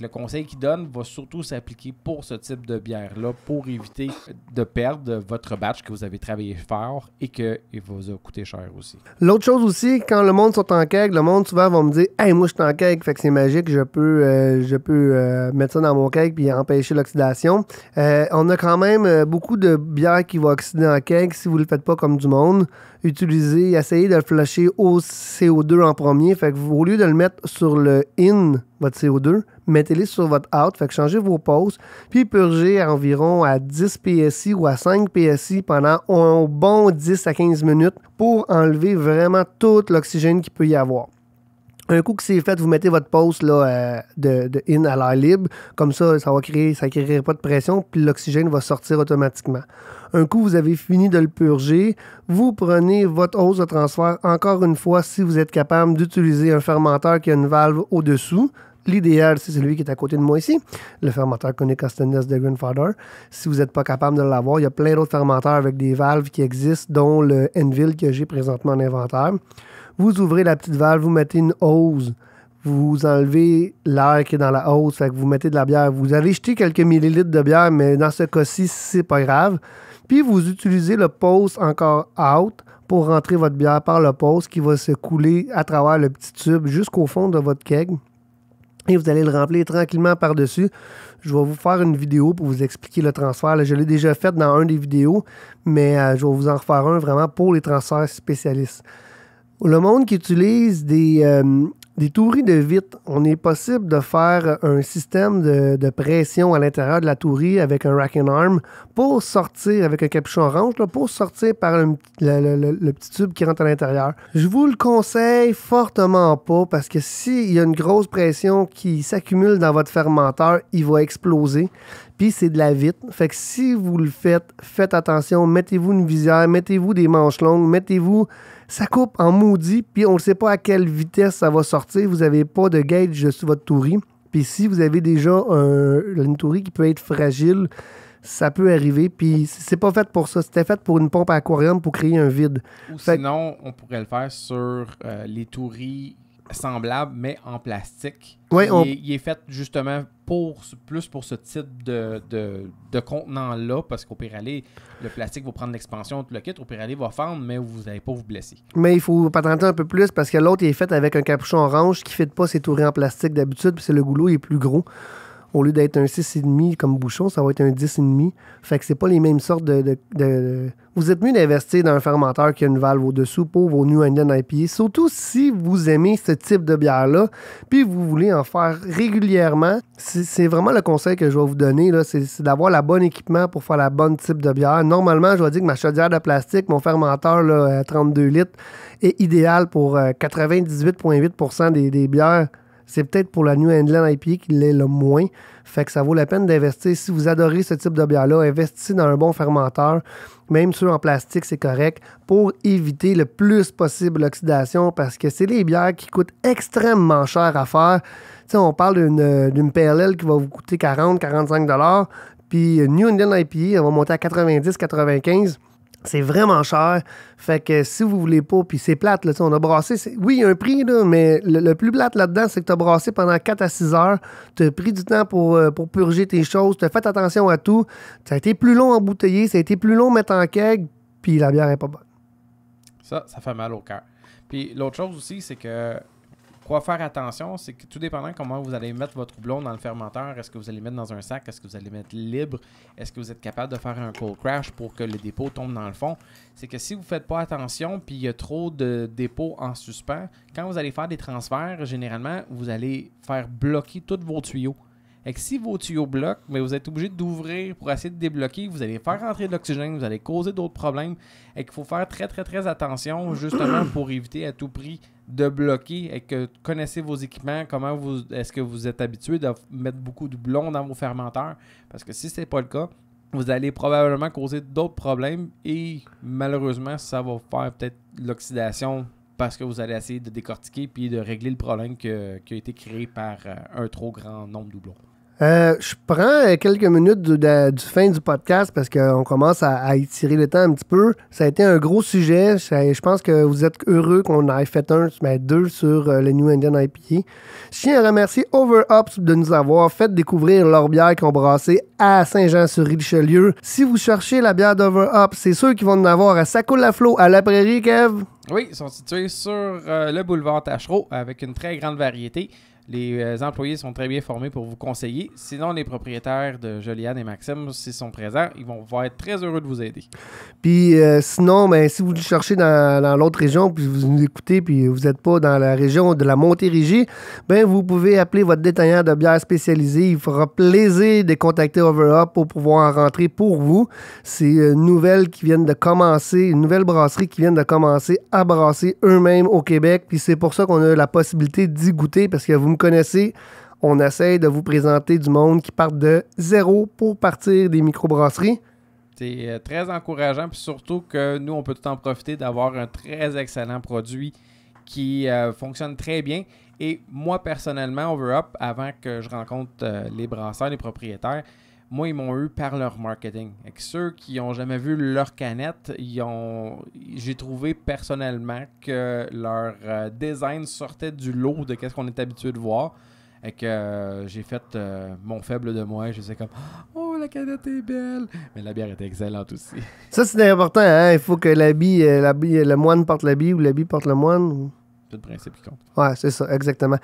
le conseil qu'il donne va surtout s'appliquer pour ce type de bière-là, pour éviter de perdre votre batch que vous avez travaillé fort et que qu'il vous a coûté cher aussi. L'autre chose aussi, quand le monde sort en keg, le monde souvent va me dire Hey, moi je suis en keg, fait que c'est magique, je peux, euh, je peux euh, mettre ça dans mon keg puis empêcher l'oxydation. Euh, on a quand même beaucoup de bières qui vont oxyder en keg si vous ne le faites pas comme du monde. Utilisez, essayez de le flasher au CO2 en premier. Fait au lieu de le mettre sur le in, votre CO2, mettez-les sur votre out, fait changer changez vos poses, puis purgez à environ à 10 PSI ou à 5 PSI pendant un bon 10 à 15 minutes pour enlever vraiment tout l'oxygène qu'il peut y avoir. Un coup que c'est fait, vous mettez votre pose là, euh, de, in à l'air libre. Comme ça, ça va créer, ça créera pas de pression, puis l'oxygène va sortir automatiquement. Un coup, vous avez fini de le purger, vous prenez votre hausse de transfert encore une fois si vous êtes capable d'utiliser un fermenteur qui a une valve au-dessous l'idéal, c'est celui qui est à côté de moi ici, le fermenteur à Stainless de Grandfather. Si vous n'êtes pas capable de l'avoir, il y a plein d'autres fermenteurs avec des valves qui existent, dont le Envil que j'ai présentement en inventaire. Vous ouvrez la petite valve, vous mettez une hose, vous enlevez l'air qui est dans la hose, vous mettez de la bière. Vous allez jeter quelques millilitres de bière, mais dans ce cas-ci, c'est pas grave. Puis vous utilisez le poste encore out pour rentrer votre bière par le poste qui va se couler à travers le petit tube jusqu'au fond de votre keg et vous allez le remplir tranquillement par-dessus. Je vais vous faire une vidéo pour vous expliquer le transfert. je l'ai déjà fait dans un des vidéos, mais euh, je vais vous en refaire un vraiment pour les transferts spécialistes. Le monde qui utilise des, euh, des touries de vitre, on est possible de faire un système de, de pression à l'intérieur de la tourie avec un rack and arm pour sortir avec un capuchon orange, pour sortir par le, petit tube qui rentre à l'intérieur. Je vous le conseille fortement pas parce que s'il y a une grosse pression qui s'accumule dans votre fermenteur, il va exploser. Puis c'est de la vite. Fait que si vous le faites, faites attention, mettez-vous une visière, mettez-vous des manches longues, mettez-vous. Ça coupe en maudit, puis on ne sait pas à quelle vitesse ça va sortir. Vous n'avez pas de gauge sur votre tourie. Puis si vous avez déjà une tourie qui peut être fragile, ça peut arriver. Puis c'est pas fait pour ça. C'était fait pour une pompe à aquarium pour créer un vide. Ou sinon, on pourrait le faire sur euh, les touries semblable, mais en plastique. il, est, fait justement pour plus pour ce type de, de, contenant-là, parce qu'au aller, le plastique va prendre l'expansion, tout le kit. Au il va fendre, mais vous n'allez pas vous blesser. Mais il faut patenter un peu plus, parce que l'autre est fait avec un capuchon orange qui ne fait pas ses tourées en plastique d'habitude, puis c'est le goulot, est plus gros au lieu d'être un 6,5 comme bouchon, ça va être un 10,5. Fait que c'est pas les mêmes sortes de, Vous êtes mieux d'investir dans un fermenteur qui a une valve au-dessous pour vos New England IPA, surtout si vous aimez ce type de bière-là, puis vous voulez en faire régulièrement. C'est vraiment le conseil que je vais vous donner, c'est d'avoir le bon équipement pour faire la bonne type de bière. Normalement, je vais dire que ma chaudière de plastique, mon fermenteur à 32 litres, est idéal pour 98,8% euh, des, des bières c'est peut-être pour la New England IPA qu'il est le moins. Fait que ça vaut la peine d'investir. Si vous adorez ce type de bière-là, investissez dans un bon fermenteur. Même ceux en plastique, c'est correct pour éviter le plus possible l'oxydation parce que c'est les bières qui coûtent extrêmement cher à faire. on parle d'une PLL qui va vous coûter 40-45 puis New England IPA, elle va monter à 90-95 c'est vraiment cher. Fait que si vous voulez pas, puis c'est plate, là, on a brassé. Oui, il y a un prix, mais le, plus plate là-dedans, c'est que tu as brassé pendant 4 à 6 heures. Tu as pris du temps pour, euh, pour purger tes choses. Tu as fait attention à tout. Ça a été plus long à embouteiller, Ça a été plus long mettre en keg. Puis la bière est pas bonne. Ça, ça fait mal au cœur. Puis l'autre chose aussi, c'est que Quoi faire attention, c'est que tout dépendant comment vous allez mettre votre houblon dans le fermenteur, est-ce que vous allez mettre dans un sac, est-ce que vous allez mettre libre, est-ce que vous êtes capable de faire un cold crash pour que le dépôt tombe dans le fond, c'est que si vous ne faites pas attention puis il y a trop de dépôts en suspens, quand vous allez faire des transferts, généralement, vous allez faire bloquer tous vos tuyaux. Et que si vos tuyaux bloquent, mais vous êtes obligé d'ouvrir pour essayer de débloquer, vous allez faire rentrer de l'oxygène, vous allez causer d'autres problèmes. Et qu'il faut faire très très très attention justement pour éviter à tout prix de bloquer et que connaissez vos équipements, comment vous est-ce que vous êtes habitué de mettre beaucoup de doublons dans vos fermenteurs parce que si c'est pas le cas, vous allez probablement causer d'autres problèmes et malheureusement, ça va faire peut-être l'oxydation parce que vous allez essayer de décortiquer puis de régler le problème qui a été créé par euh, un trop grand nombre de doublons. Euh, je prends euh, quelques minutes du, fin du podcast parce qu'on commence à, à, étirer le temps un petit peu. Ça a été un gros sujet. je pense que vous êtes heureux qu'on ait fait un, mais deux sur les euh, le New Indian IPA. Je tiens à remercier Overhops de nous avoir fait découvrir leur bière qu'on brassait à Saint-Jean-sur-Richelieu. Si vous cherchez la bière d'Overhops, c'est ceux qui vont en avoir à flot à la Prairie, Kev. Oui, ils sont situés sur le boulevard Tachereau avec une très grande variété. Les euh, employés sont très bien formés pour vous conseiller. Sinon, les propriétaires de Joliane et Maxime, s'ils sont présents, ils vont être très heureux de vous aider. Puis euh, sinon, ben, si vous cherchez dans, l'autre région, puis vous nous écoutez, puis vous n'êtes pas dans la région de la Montérégie, ben, vous pouvez appeler votre détaillant de bière spécialisé. Il fera plaisir de contacter OverUp pour pouvoir en rentrer pour vous. C'est une qui vient de commencer, une nouvelle brasserie qui vient de commencer à brasser eux-mêmes au Québec. Puis c'est pour ça qu'on a la possibilité d'y goûter parce que vous connaissez, on essaye de vous présenter du monde qui part de zéro pour partir des microbrasseries. C'est euh, très encourageant, puis surtout que nous, on peut tout en profiter d'avoir un très excellent produit qui euh, fonctionne très bien. Et moi, personnellement, Overup, avant que je rencontre euh, les brasseurs, les propriétaires, moi, ils m'ont eu par leur marketing. Et ceux qui n'ont jamais vu leur canette, ils ont... j'ai trouvé personnellement que leur euh, design sortait du lot de quest ce qu'on est habitué de voir. Et que euh, j'ai fait euh, mon faible de moi. Je sais comme Oh, la canette est belle! Mais la bière était excellente aussi. Ça, c'est important. Hein. Il faut que la bille, le moine porte la bille ou la bière porte le moine le principe qui compte. Ouais, c'est ça, exactement.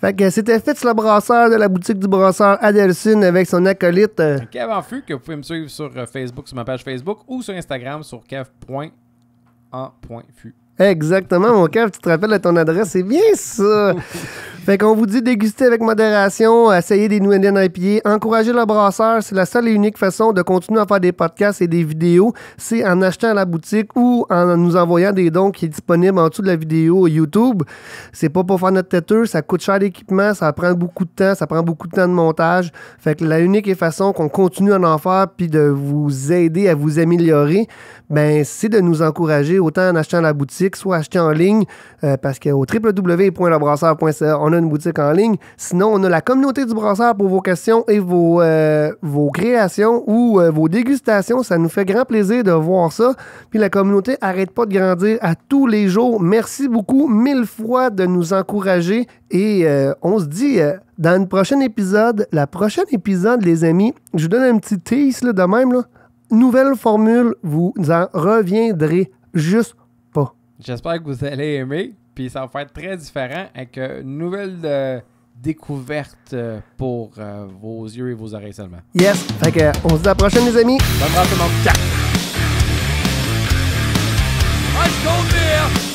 Fait que c'était Fitz le brasseur de la boutique du brasseur Adelson avec son acolyte. Euh, kev en que vous pouvez me suivre sur euh, Facebook, sur ma page Facebook ou sur Instagram sur kev.en.fu. Exactement, mon cœur, tu te rappelles de ton adresse, c'est bien ça. fait qu'on vous dit déguster avec modération, essayer des New Indian IPA, encourager le brasseur, c'est la seule et unique façon de continuer à faire des podcasts et des vidéos, c'est en achetant à la boutique ou en nous envoyant des dons qui est disponible en dessous de la vidéo YouTube. C'est pas pour faire notre têteur, ça coûte cher l'équipement, ça prend beaucoup de temps, ça prend beaucoup de temps de montage. Fait que la unique façon qu'on continue à en faire puis de vous aider à vous améliorer, ben c'est de nous encourager autant en achetant à la boutique soit acheté en ligne, euh, parce qu'au www.lebrasseur.ca, on a une boutique en ligne. Sinon, on a la communauté du brasseur pour vos questions et vos, euh, vos créations ou euh, vos dégustations. Ça nous fait grand plaisir de voir ça. Puis la communauté arrête pas de grandir à tous les jours. Merci beaucoup mille fois de nous encourager et on se dit dans le prochain épisode, la prochaine épisode, les amis, je vous donne un petit tease de même. Nouvelle formule, vous en reviendrez juste J'espère que vous allez aimer. Puis ça va faire très différent avec euh, une nouvelle euh, découverte euh, pour vos yeux et vos oreilles seulement. Yes! Fait on se dit à la prochaine, les amis! Bonne tout le monde! Ciao!